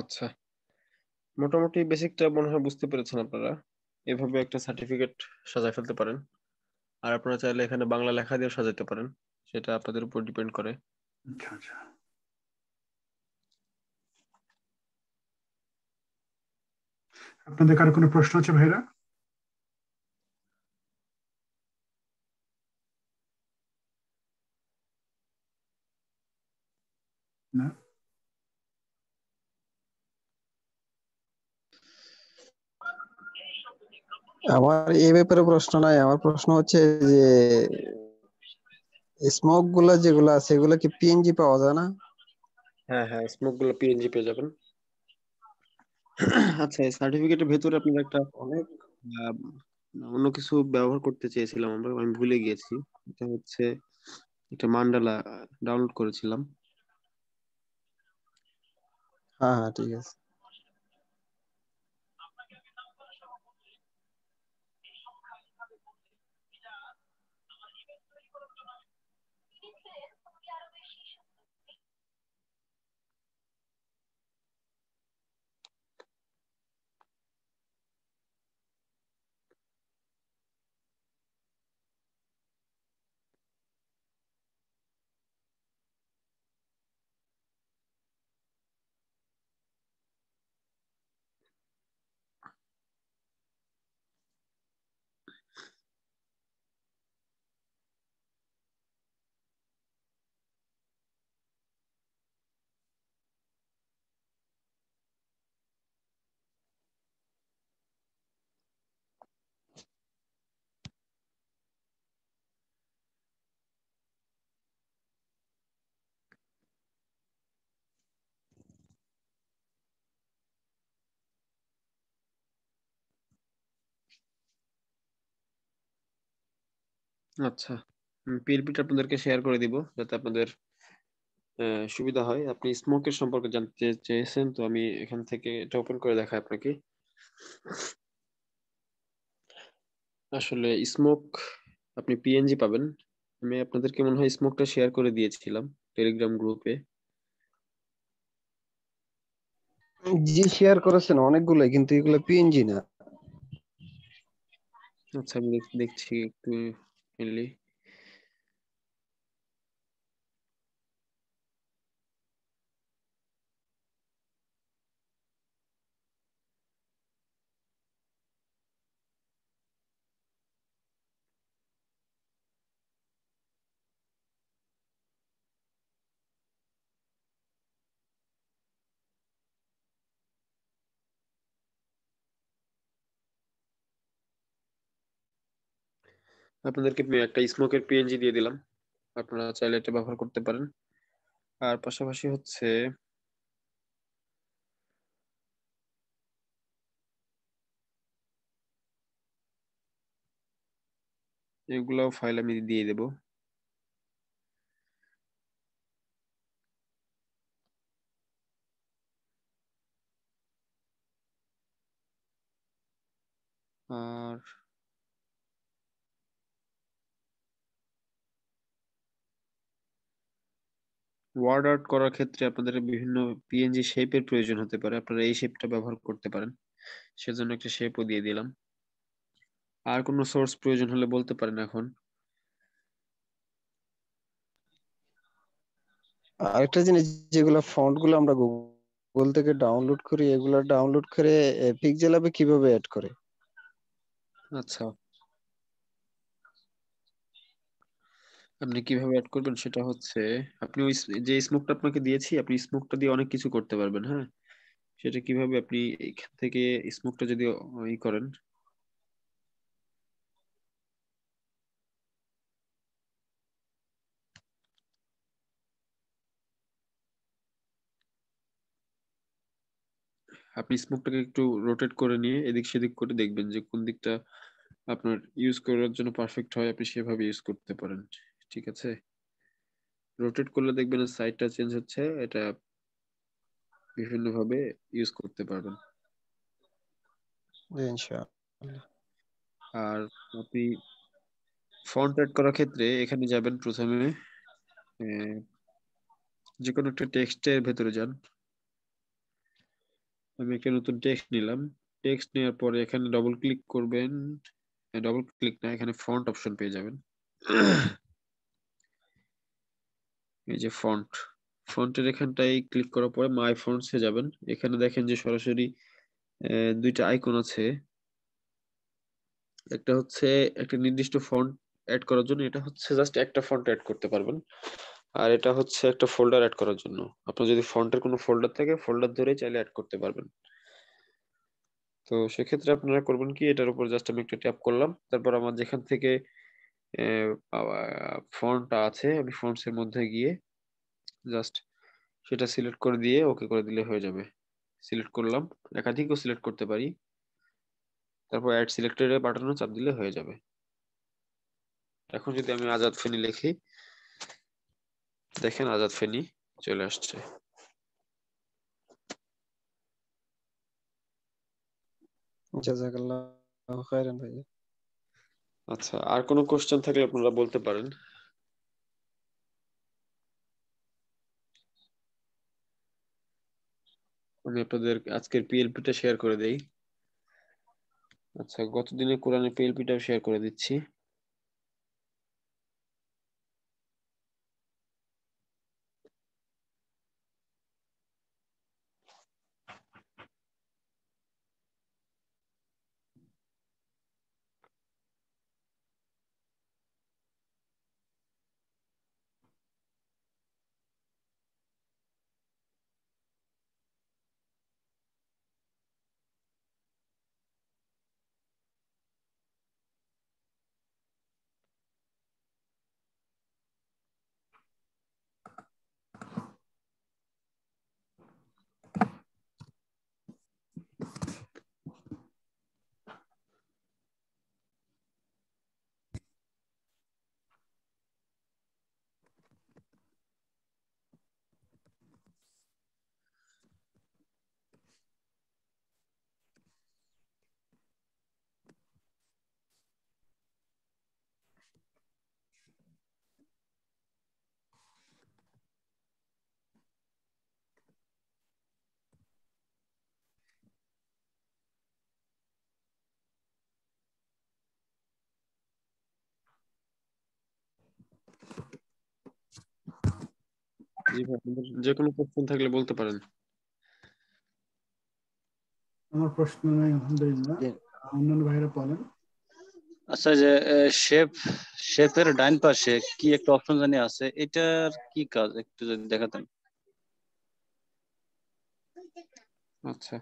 আচ্ছা মোটামুটি বেসিকটা মনে হয় বুঝতে পেরেছেন আপনারা এভাবে একটা সার্টিফিকেট সাজায় ফেলতে পারেন আর আপনারা চাইলে এখানে বাংলা লেখা দিয়ে সাজাতে পারেন সেটা আপনাদের উপর ডিপেন্ড করে আচ্ছা, আচ্ছা। আপনাদের কারো কোনো প্রশ্ন আছে ভাইরা আমার এই ব্যাপারে প্রশ্ন নাই আমার প্রশ্ন হচ্ছে যে স্মোক গুলা যেগুলো আছে এগুলো কি পিএনজি পাওয়া যায় না হ্যাঁ হ্যাঁ স্মোক গুলো পিএনজি পেয়ে যাবেন আচ্ছা এই সার্টিফিকেটের ভেতরে আপনি একটা অনেক অন্য কিছু ব্যবহার করতে চেয়েছিলাম আমরা আমি ভুলে গিয়েছি এটা হচ্ছে একটা মান্ডালা ডাউনলোড করেছিলাম হ্যাঁ হ্যাঁ ঠিক আছে আচ্ছা। পিএলপিটা আপনাদেরকে শেয়ার করে দিব যাতে আপনাদের সুবিধা হয়। আপনি স্মোকের সম্পর্কে জানতে চেয়েছেন তো আমি এখান থেকে এটা ওপেন করে দেখাই আপনাকে। আসলে স্মোক আপনি পিএনজি পাবেন। আমি আপনাদেরকে মনে হয় স্মোকটা শেয়ার করে দিয়েছিলাম টেলিগ্রাম গ্রুপে। জি শেয়ার করেছেন অনেকগুলো কিন্তু এগুলো পিএনজি না আচ্ছা আমি দেখছি একটু mainly আপনাদেরকে একটা স্মোকের পিএনজি দিয়ে দিলাম আপনারা চাইলে এটা ব্যবহার করতে পারেন আর পাশাপাশি হচ্ছে এগুলাও ফাইল আমি দিয়ে দেব আর ওয়ার্ড আর্ট করার ক্ষেত্রে আপনাদের বিভিন্ন পিএনজি শেপের প্রয়োজন হতে পারে আপনারা এই শেপটা ব্যবহার করতে পারেন সেজন্য একটা শেপও দিয়ে দিলাম আর কোনো সোর্স প্রয়োজন হলে বলতে পারেন এখন আরেকটা জিনিস যেগুলো ফন্ট গুলো আমরা গুগল থেকে ডাউনলোড করি এগুলো ডাউনলোড করে পিক্সেল অ্যাপে কিভাবে অ্যাড করে আচ্ছা আপনি কিভাবে অ্যাড করবেন সেটা হচ্ছে আপনি ওই যে স্মোকটা আপনাকে দিয়েছি আপনি স্মোকটা দিয়ে অনেক কিছু করতে পারবেন হ্যাঁ সেটা কিভাবে আপনি এখান থেকে স্মোকটা যদি ই করেন আপনি স্মোকটাকে একটু রোটেট করে নিয়ে এদিক সেদিক করে দেখবেন যে কোন দিকটা আপনার ইউজ করার জন্য পারফেক্ট হয় আপনি সেভাবে ইউজ করতে পারেন ঠিক আছে রোটেট করলে দেখবেন সাইডটা চেঞ্জ হচ্ছে এটা বিভিন্ন ভাবে ইউজ করতে পারবেন আর আপনি ফন্ট অ্যাড করার ক্ষেত্রে এখানে যাবেন প্রথমে যে কোনো একটা টেক্সটের ভেতরে যান আমি একটা নতুন টেক্সট নিলাম টেক্সট নেওয়ার পরে এখানে ডবল ক্লিক করবেন ডবল ক্লিক না এখানে ফন্ট অপশন পেয়ে যাবেন এই যে ফন্ট ফন্টের এখানটায় ক্লিক করার পরে মাই ফন্টসে যাবেন এখানে দেখেন যে সরাসরি দুইটা আইকন আছে একটা হচ্ছে একটা নির্দিষ্ট ফন্ট অ্যাড করার জন্য এটা হচ্ছে জাস্ট একটা ফন্ট অ্যাড করতে পারবেন আর এটা হচ্ছে একটা ফোল্ডার অ্যাড করার জন্য আপনার যদি ফন্টের কোনো ফোল্ডার থাকে ফোল্ডার ধরে চাইলে অ্যাড করতে পারবেন তো সেক্ষেত্রে আপনারা করবেন কি এটার উপর জাস্ট আমি একটা ট্যাপ করলাম তারপর আমার যেখান থেকে ফন্ট আছে আমি ফন্টস এর মধ্যে গিয়ে জাস্ট সেটা সিলেক্ট করে দিয়ে ওকে করে দিলে হয়ে যাবে সিলেক্ট করলাম একাধিকও সিলেক্ট করতে পারি তারপর অ্যাড সিলেক্টেড বাটনও চাপ দিলে হয়ে যাবে এখন যদি আমি আজাদ ফেনি লিখি দেখেন আজাদ ফেনি চলে আসছে জাজাকাল্লাহ খাইরান ভাইয়া আচ্ছা আর কোনো কোশ্চেন থাকলে আপনারা বলতে পারেন আমি আপনাদের আজকের পিএলপিটা শেয়ার করে দেই আচ্ছা গতদিনের কোরআনের পিএলপিটাও শেয়ার করে দিচ্ছি যে কোনো প্রশ্ন থাকলে বলতে পারেন আমার প্রশ্ন নাই আলহামদুলিল্লাহ অন্যান্য ভাইরা বলেন আচ্ছা যে শেপ শেপের ডান পাশে কি একটা অপশন জানি আছে এটার কি কাজ একটু যদি দেখাতেন আচ্ছা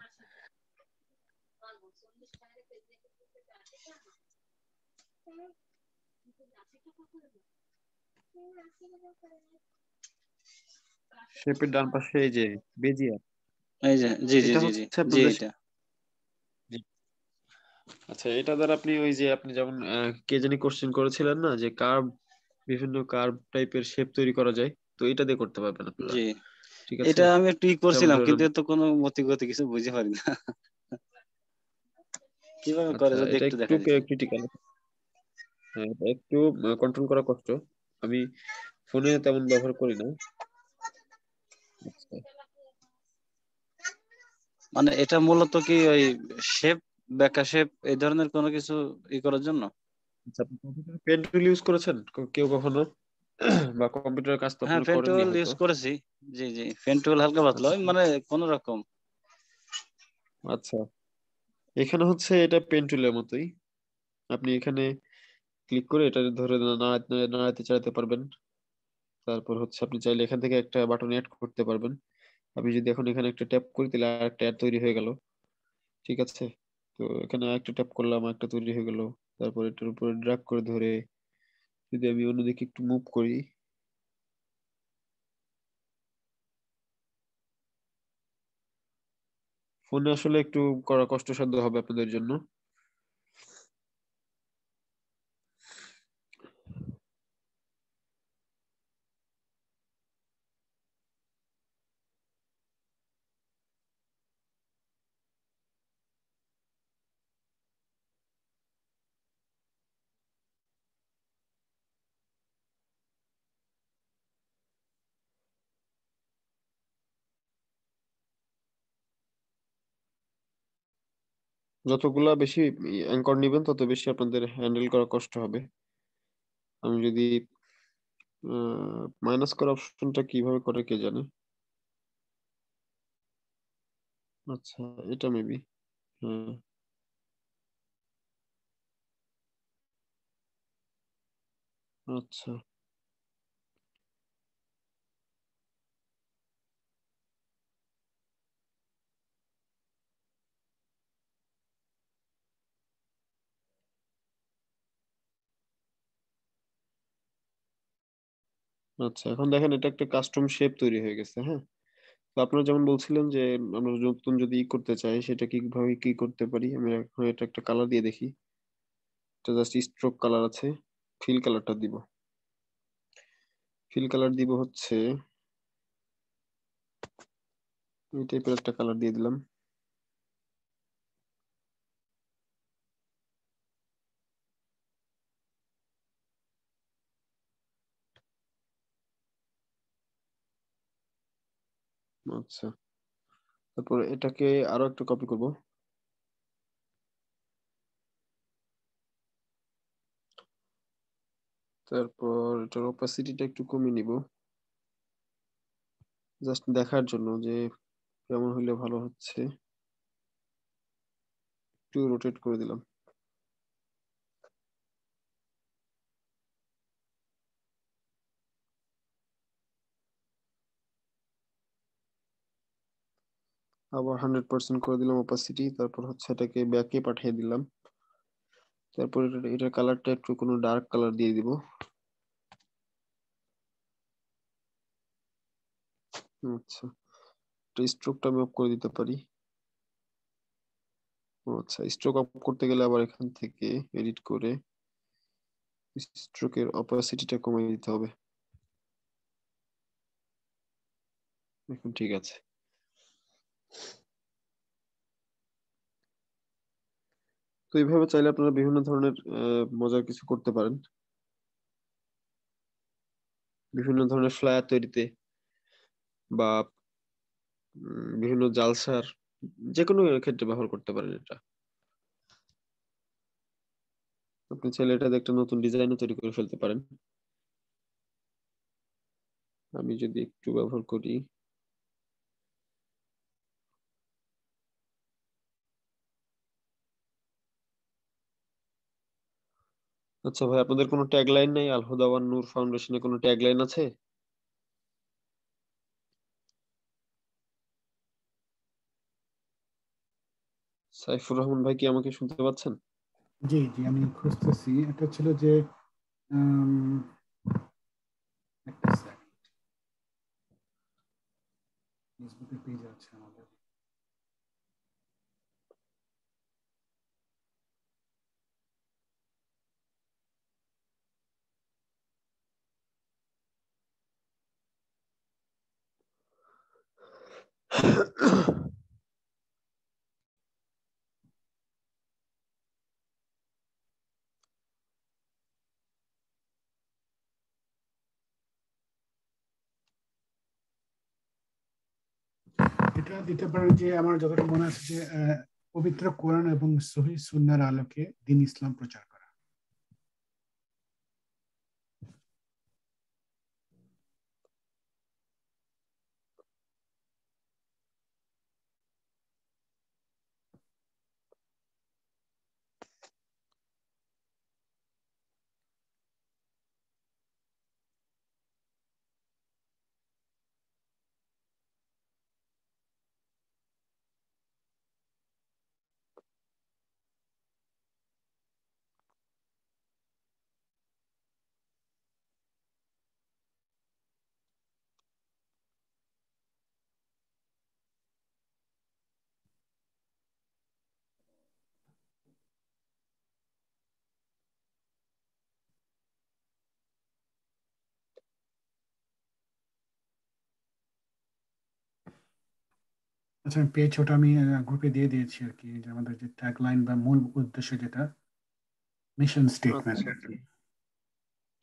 শেপের ডান পাশে এই যে বেজিয়ার এই যে জি জি জি জি জি এটা আচ্ছা এটা দ্বারা আপনি ওই যে আপনি যেমন কে জানি কোশ্চেন করেছিলেন না যে কার্ভ বিভিন্ন কার্ভ টাইপের শেপ তৈরি করা যায় তো এটা দিয়ে করতে পারবেন আপনারা জি ঠিক আছে এটা আমি একটু ই করছিলাম কিন্তু তো কোনো মতি গতি কিছু বুঝে পারি না কিভাবে আচ্ছা, করে যদি একটু দেখা হ্যাঁ, একটু ক্রিটিক্যাল একটু কন্ট্রোল করা কষ্ট আমি ফোনে তেমন ব্যবহার করি না মানে এটা মূলত কি ওই শেপ বেকা শেপ এই ধরনের কোনো কিছু ই করার জন্য ইউজ করেছেন কেউ কখনো বা কাজ তো হ্যাঁ পেন ইউজ করেছি জি জি পেন হালকা পাতলা মানে কোন রকম আচ্ছা এখানে হচ্ছে এটা পেন মতোই আপনি এখানে ক্লিক করে এটা ধরে নাড়াতে নাড়াতে চালাতে পারবেন তারপর হচ্ছে আপনি চাইলে এখান থেকে একটা বাটন অ্যাড করতে পারবেন আমি যদি এখন এখানে একটা ট্যাপ করি তাহলে আর একটা অ্যাড তৈরি হয়ে গেল ঠিক আছে তো এখানে একটা ট্যাপ করলাম একটা তৈরি হয়ে গেল তারপর এটার উপরে ড্রাগ করে ধরে যদি আমি অন্যদিকে একটু মুভ করি ফোনে আসলে একটু করা কষ্টসাধ্য হবে আপনাদের জন্য যতগুলা বেশি অ্যাঙ্কর নিবেন তত বেশি আপনাদের হ্যান্ডেল করা কষ্ট হবে আমি যদি মাইনাস করা অপশনটা কিভাবে করে কে জানে আচ্ছা এটা মেবি হ্যাঁ আচ্ছা আচ্ছা এখন দেখেন এটা একটা কাস্টম শেপ তৈরি হয়ে গেছে হ্যাঁ তো আপনারা যেমন বলছিলেন যে আমরা নতুন যদি ই করতে চাই সেটা কিভাবে কি করতে পারি আমি এখন এটা একটা কালার দিয়ে দেখি এটা জাস্ট স্ট্রোক কালার আছে ফিল কালারটা দিব ফিল কালার দিব হচ্ছে এই টাইপের একটা কালার দিয়ে দিলাম আচ্ছা তারপর এটাকে আরো একটা কপি করব তারপর এটার অপাসিটিটা একটু কমিয়ে নিব জাস্ট দেখার জন্য যে কেমন হইলে ভালো হচ্ছে একটু রোটেট করে দিলাম আবার হান্ড্রেড পার্সেন্ট করে দিলাম অপাসিটি তারপর হচ্ছে এটাকে ব্যাকে পাঠিয়ে দিলাম তারপর এটার কালারটা একটু কোনো ডার্ক কালার দিয়ে দিব আচ্ছা স্ট্রোকটা আমি অফ করে দিতে পারি আচ্ছা স্ট্রোক অফ করতে গেলে আবার এখান থেকে এডিট করে স্ট্রোকের অপাসিটিটা কমিয়ে দিতে হবে এখন ঠিক আছে তো এইভাবে চাইলে আপনারা বিভিন্ন ধরনের মজার কিছু করতে পারেন বিভিন্ন ধরনের ফ্লায়ার তৈরিতে বা বিভিন্ন জালসার যে কোনো ক্ষেত্রে ব্যবহার করতে পারেন এটা আপনি চাইলে এটা একটা নতুন ডিজাইনও তৈরি করে ফেলতে পারেন আমি যদি একটু ব্যবহার করি আচ্ছা ভাই আপনাদের কোনো ট্যাগলাইন নাই আল হুদা ওয়ান নূর ফাউন্ডেশনে কোনো ট্যাগলাইন আছে সাইফুর রহমান ভাই কি আমাকে শুনতে পাচ্ছেন জি জি আমি খুঁজতেছি এটা ছিল যে একটা সেকেন্ড ফেসবুকে পেজ আছে এটা দিতে পারেন যে আমার যতটা মনে আছে যে পবিত্র কোরআন এবং সহি সুন্নার আলোকে দিন ইসলাম প্রচার আচ্ছা আমি পেয়েছি ওটা আমি গ্রুপে দিয়ে দিয়েছি আর কি যে আমাদের যে ট্যাগ লাইন বা মূল উদ্দেশ্য যেটা মিশন স্টেটমেন্ট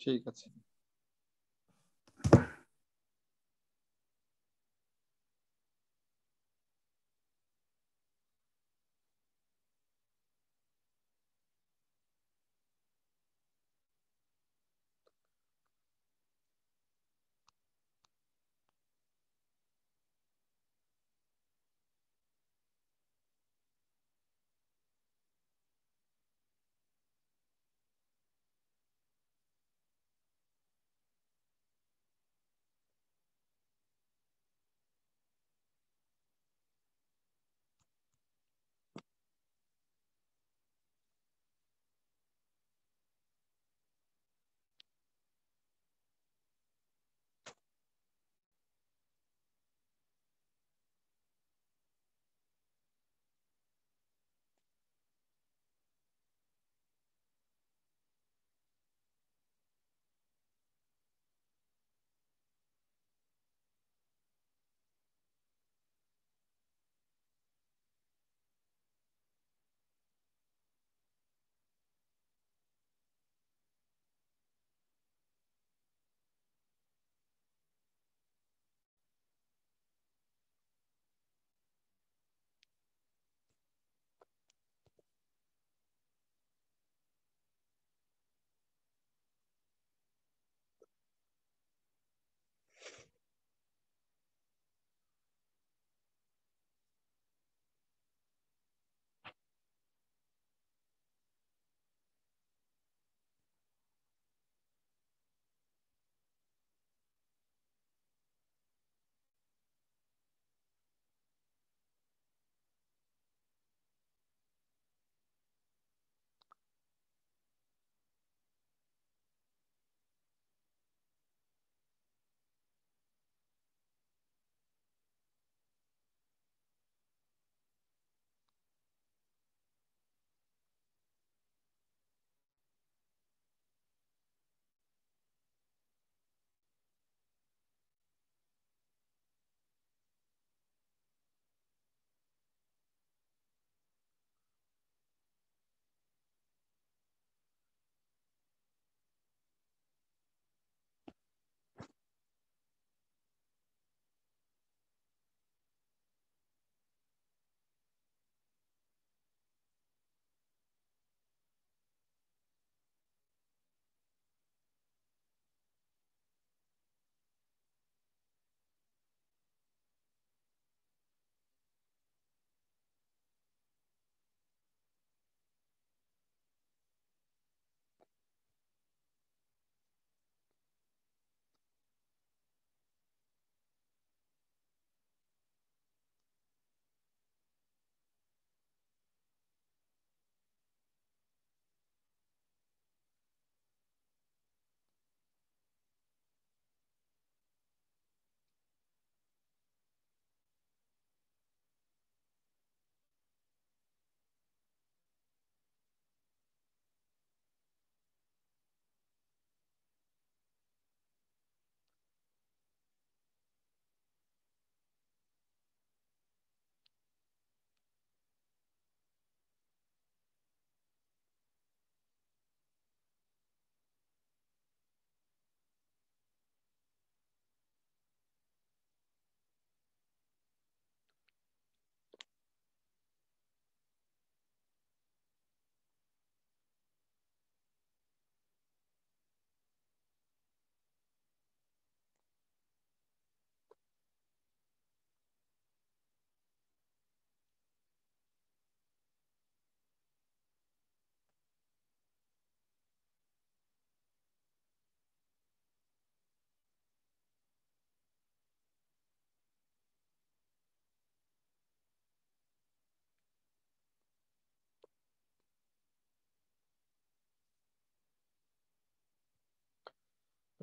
ঠিক আছে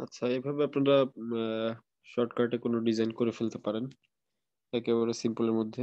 আচ্ছা এভাবে আপনারা শর্টকাটে কোনো ডিজাইন করে ফেলতে পারেন একেবারে সিম্পলের মধ্যে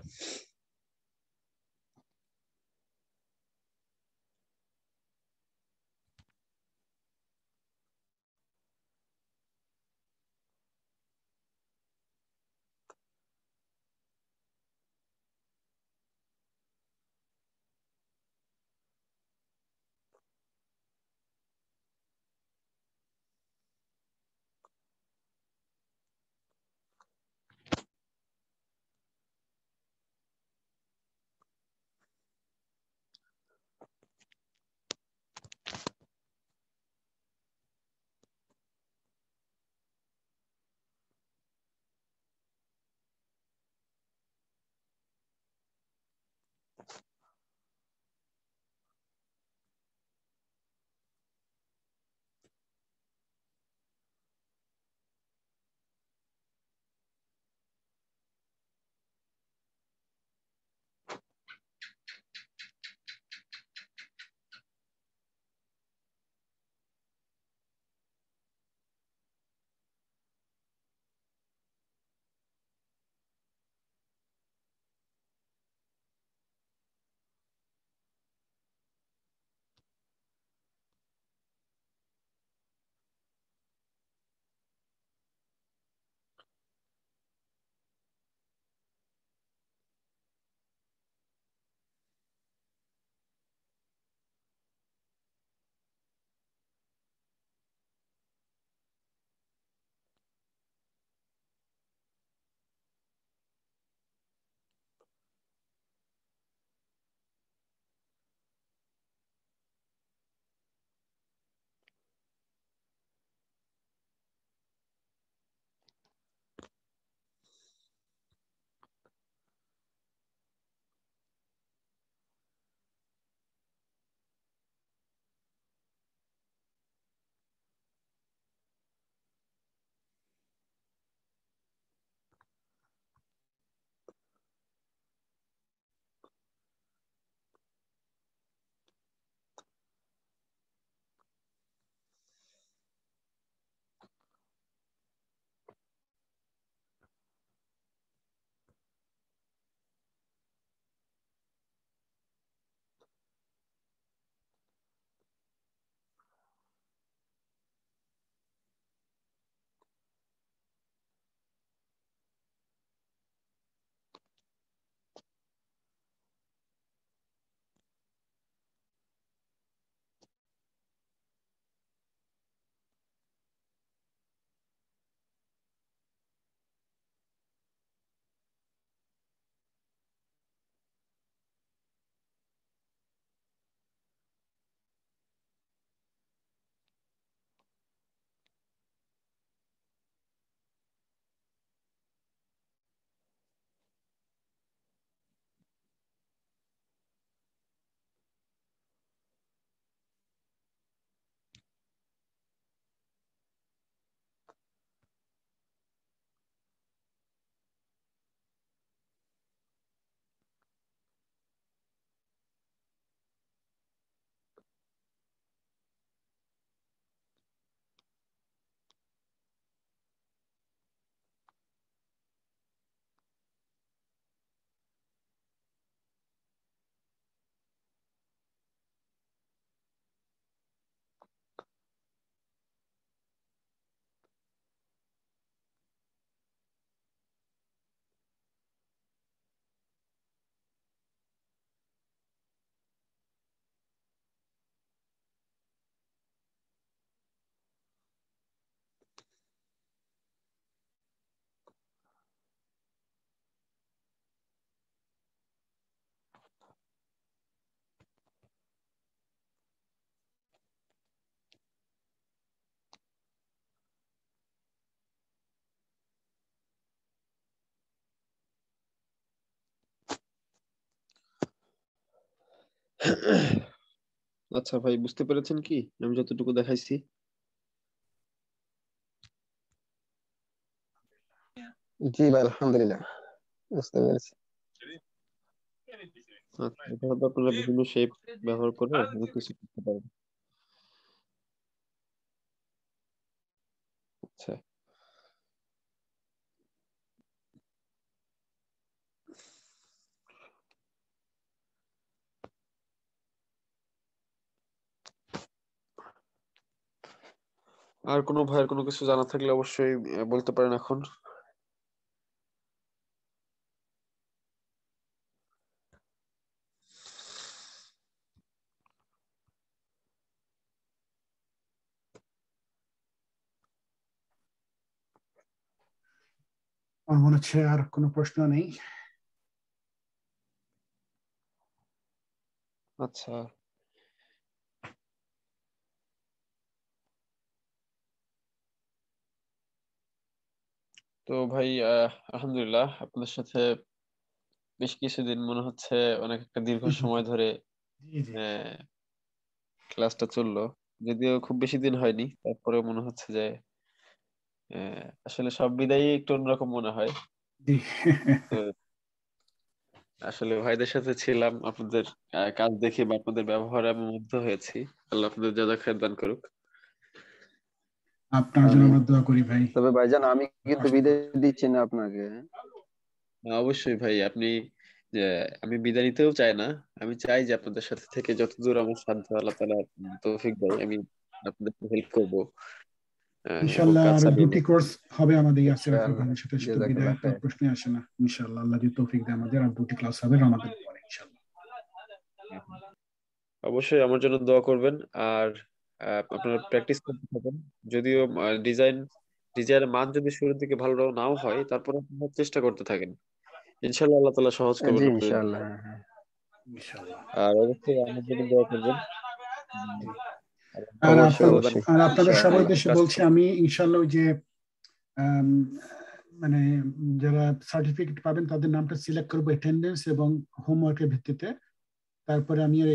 আচ্ছা ভাই বুঝতে পেরেছেন কি আমি যতটুকু দেখাইছি জি ভাই আলহামদুলিল্লাহ বুঝতে পেরেছি আচ্ছা, আপনারা বিভিন্ন শেপ ব্যবহার করে অনেক কিছু আচ্ছা আর কোনো ভাইয়ের কোনো কিছু জানা থাকলে অবশ্যই বলতে পারেন এখন আমার মনে হচ্ছে আর কোনো প্রশ্ন নেই আচ্ছা তো ভাই আলহামদুলিল্লাহ আপনাদের সাথে বেশ কিছুদিন মনে হচ্ছে অনেক একটা দীর্ঘ সময় ধরে ক্লাসটা চললো যদিও খুব বেশি দিন হয়নি তারপরে মনে হচ্ছে যে আসলে সব বিদায় একটু অন্যরকম মনে হয় আসলে ভাইদের সাথে ছিলাম আপনাদের কাজ দেখে বা আপনাদের ব্যবহারে আমি মুগ্ধ হয়েছি আল্লাহ আপনাদের জাজাখায় দান করুক আপনার জন্য আমরা দোয়া করি ভাই তবে ভাইজান আমি কিন্তু বিদায় দিচ্ছি না আপনাকে হ্যাঁ? না অবশ্যই ভাই আপনি আমি বিদায় নিতেও চাই না আমি চাই যে আপনাদের সাথে থেকে যতদূর আমার সাধ্য আল্লাহ তাআলা তৌফিক দেয় আমি আপনাদের হেল্প করব ইনশাআল্লাহ দুটি কোর্স হবে আমাদের ইয়াসির সাথে সেটা বিদায় প্রশ্নই আসে না ইনশাআল্লাহ আল্লাহ যদি তৌফিক দেয় আমাদের আর দুটি ক্লাস হবে পরে ইনশাআল্লাহ অবশ্যই আমার জন্য দোয়া করবেন আর আপনারা প্র্যাকটিস করতে থাকেন যদিও ডিজাইন ডিজাইনের মান যদি শুরুর দিকে ভালো নাও হয় তারপরে আপনারা চেষ্টা করতে থাকেন ইনশাআল্লাহ আল্লাহ তাআলা সহজ করবেন ইনশাআল্লাহ হ্যাঁ, হ্যাঁ। ইনশাআল্লাহ আর অবশ্যই আমাদের দোয়া করবেন আর আপনাদের সবাইকে দেশে বলছি আমি ইনশাআল্লাহ যে মানে যারা সার্টিফিকেট পাবেন তাদের নামটা সিলেক্ট করবো অ্যাটেন্ডেন্স এবং হোমওয়ার্কের ভিত্তিতে তারপরে আমি আর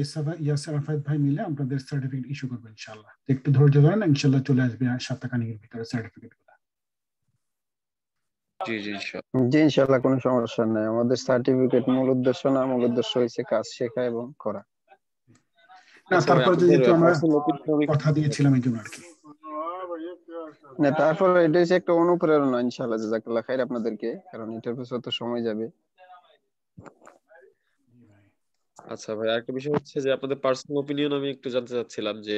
ভাই মিলে আপনাদের সার্টিফিকেট ইস্যু করবো ইনশাল্লাহ একটু ধৈর্য ধরেন ইনশাল্লাহ চলে আসবে সাতটাখানিকের ভিতরে সার্টিফিকেট জি ইনশাল্লাহ কোনো সমস্যা নাই আমাদের সার্টিফিকেট মূল উদ্দেশ্য না মূল উদ্দেশ্য কাজ শেখা এবং করা না আচ্ছা, তারপর যেহেতু আমরা আচ্ছা, কথা দিয়েছিলাম এই জন্য আর কি না তারপর এটা হচ্ছে একটা অনুপ্রেরণা ইনশাল্লাহ জাজাকাল্লাহ খাইর আপনাদেরকে কারণ এটার পিছনে তো সময় যাবে আচ্ছা ভাই আরেকটা বিষয় হচ্ছে যে আপনাদের পার্সোনাল ওপিনিয়ন আমি একটু জানতে চাচ্ছিলাম যে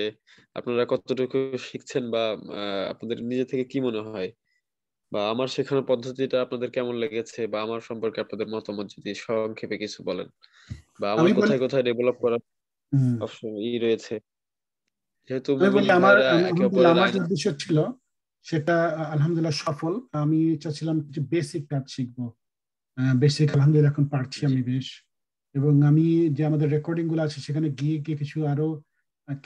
আপনারা কতটুকু শিখছেন বা আপনাদের নিজে থেকে কি মনে হয় বা আমার শেখানোর পদ্ধতিটা আপনাদের কেমন লেগেছে বা আমার সম্পর্কে আপনাদের মতামত যদি সংক্ষেপে কিছু বলেন বা আমার কোথায় কোথায় ডেভেলপ করার অপশন ই রয়েছে যেহেতু আমার উদ্দেশ্য ছিল সেটা আলহামদুলিল্লাহ সফল আমি চাচ্ছিলাম যে বেসিক কাজ শিখবো বেসিক আলহামদুলিল্লাহ এখন পারছি আমি বেশ এবং আমি যে আমাদের রেকর্ডিং গুলো আছে সেখানে গিয়ে গিয়ে কিছু আরো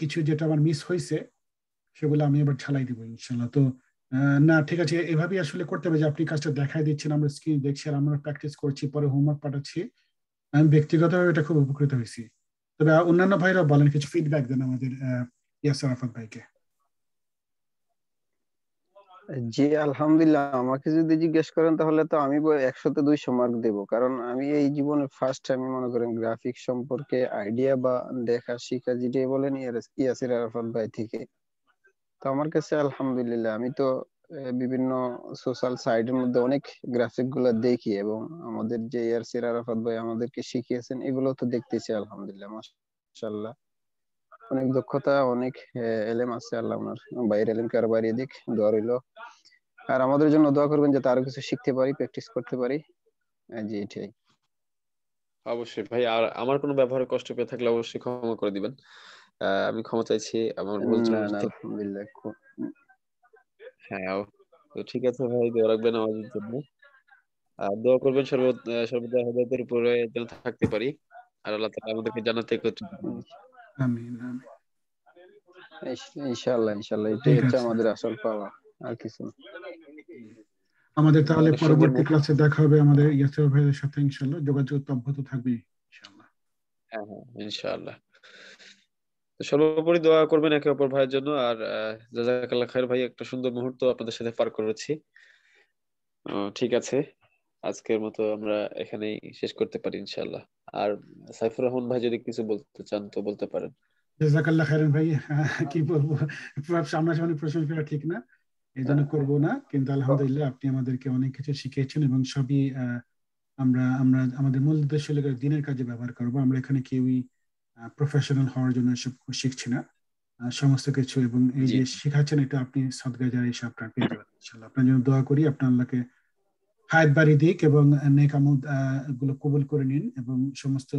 কিছু যেটা আমার মিস হয়েছে সেগুলো আমি আবার ছালাই দিব ইনশাল্লাহ তো না ঠিক আছে এভাবেই আসলে করতে হবে যে আপনি কাজটা দেখাই দিচ্ছেন আমরা স্ক্রিন দেখছি আর আমরা প্র্যাকটিস করছি পরে হোমওয়ার্ক পাঠাচ্ছি আমি ব্যক্তিগতভাবে এটা খুব উপকৃত হয়েছি তবে অন্যান্য ভাইরা বলেন কিছু ফিডব্যাক দেন আমাদের ইয়াসার আফাদ ভাইকে জি আলহামদুলিল্লাহ আমাকে যদি জিজ্ঞেস করেন তাহলে তো আমি একশোতে দুইশো মার্ক দেব কারণ আমি এই জীবনে ফার্স্ট আমি মনে করেন গ্রাফিক সম্পর্কে আইডিয়া বা দেখা শিখা যেটাই বলেন ইয়াসির আরাফাত ভাই থেকে তো আমার কাছে আলহামদুলিল্লাহ আমি তো বিভিন্ন সোশ্যাল এর মধ্যে অনেক গ্রাফিক গুলো দেখি এবং আমাদের যে ইয়াসির আরাফাত ভাই আমাদেরকে শিখিয়েছেন এগুলো তো দেখতেছি আলহামদুলিল্লাহ মাশাআল্লাহ অনেক দক্ষতা অনেক এলেম আছে আল্লাহ ওনার বাইরে এলেমকে আরো বাড়িয়ে দিক দোয়া রইল আর আমাদের জন্য দোয়া করবেন যাতে আরো কিছু শিখতে পারি প্র্যাকটিস করতে পারি জি এটাই অবশ্যই ভাই আর আমার কোনো ব্যবহারে কষ্ট পেয়ে থাকলে অবশ্যই ক্ষমা করে দিবেন আমি ক্ষমা চাইছি আমার ভুল আলহামদুলিল্লাহ হ্যাঁ তো ঠিক আছে ভাই দোয়া রাখবেন আমাদের জন্য আর দোয়া করবেন সর্বদা সর্বদা হেদায়েতের উপরে যেন থাকতে পারি আর আল্লাহ তাআলা আমাদেরকে জান্নাতে একত্রিত আমিন আমিন ইনশাআল্লাহ ইনশাআল্লাহ এটাই হচ্ছে আমাদের আসল পাওয়া আর কিছু না আমাদের তাহলে পরবর্তী ক্লাসে দেখা হবে আমাদের ইয়াসির ভাইয়ের সাথে ইনশাআল্লাহ যোগাযোগ অব্যাহত থাকবে ইনশাআল্লাহ হ্যাঁ, হ্যাঁ ইনশাআল্লাহ সর্বোপরি দোয়া করবেন একে অপর ভাইয়ের জন্য আর জাজাকাল্লাহ খায়ের ভাই একটা সুন্দর মুহূর্ত আপনাদের সাথে পার করেছি ঠিক আছে আজকের মতো আমরা এখানেই শেষ করতে পারি ইনশাআল্লাহ আর সাইফুর রহমান ভাই যদি কিছু বলতে চান তো বলতে পারেন জাজাকাল্লাহ খাইরান ভাই কি বলবো প্রশ্ন করা ঠিক না এই জন্য করবো না কিন্তু আলহামদুলিল্লাহ আপনি আমাদেরকে অনেক কিছু শিখিয়েছেন এবং সবই আমরা আমরা আমাদের মূল উদ্দেশ্য হলো দিনের কাজে ব্যবহার করবো আমরা এখানে কেউই প্রফেশনাল হওয়ার জন্য সব শিখছি না সমস্ত কিছু এবং এই যে শিখাচ্ছেন এটা আপনি সদগাজার এই সবটা পেয়ে যাবেন আপনার জন্য দোয়া করি আপনার আল্লাহকে হায়াত বাড়ি দিক এবং নেক আমল গুলো কবুল করে নিন এবং সমস্ত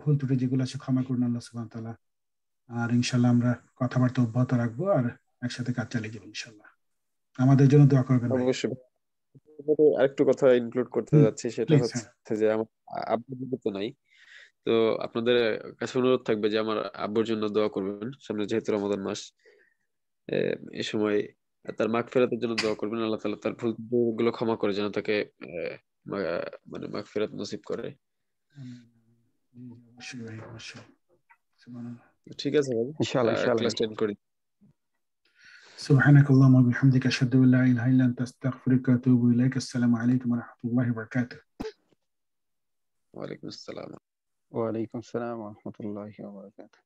ভুল ত্রুটি যেগুলো আছে ক্ষমা করুন আল্লাহ সুবাহ তালা আর ইনশাল্লাহ আমরা কথাবার্তা অব্যাহত রাখবো আর একসাথে কাজ চালিয়ে যাবো ইনশাল্লাহ আমাদের জন্য দোয়া করবেন অবশ্যই আরেকটু কথা ইনক্লুড করতে যাচ্ছি সেটা হচ্ছে হ্যাঁ। যে আমার আব্বু তো নাই তো আপনাদের কাছে অনুরোধ থাকবে যে আমার আব্বুর জন্য দোয়া করবেন সামনে যেহেতু রমাদান মাস এ সময় তার মাগ ফেরাতের জন্য দোয়া করবেন আল্লাহ তালা তার ভুল গুলো ক্ষমা করে যেন তাকে মানে মাগ ফেরাত নসিব করে ঠিক আছে ভাই ইনশাআল্লাহ ইনশাআল্লাহ স্ট্যান্ড করি سبحانك اللهم وبحمدك اشهد ان لا اله الا انت استغفرك واتوب اليك السلام عليكم ورحمه الله وبركاته وعليكم السلام وعليكم السلام ورحمه الله وبركاته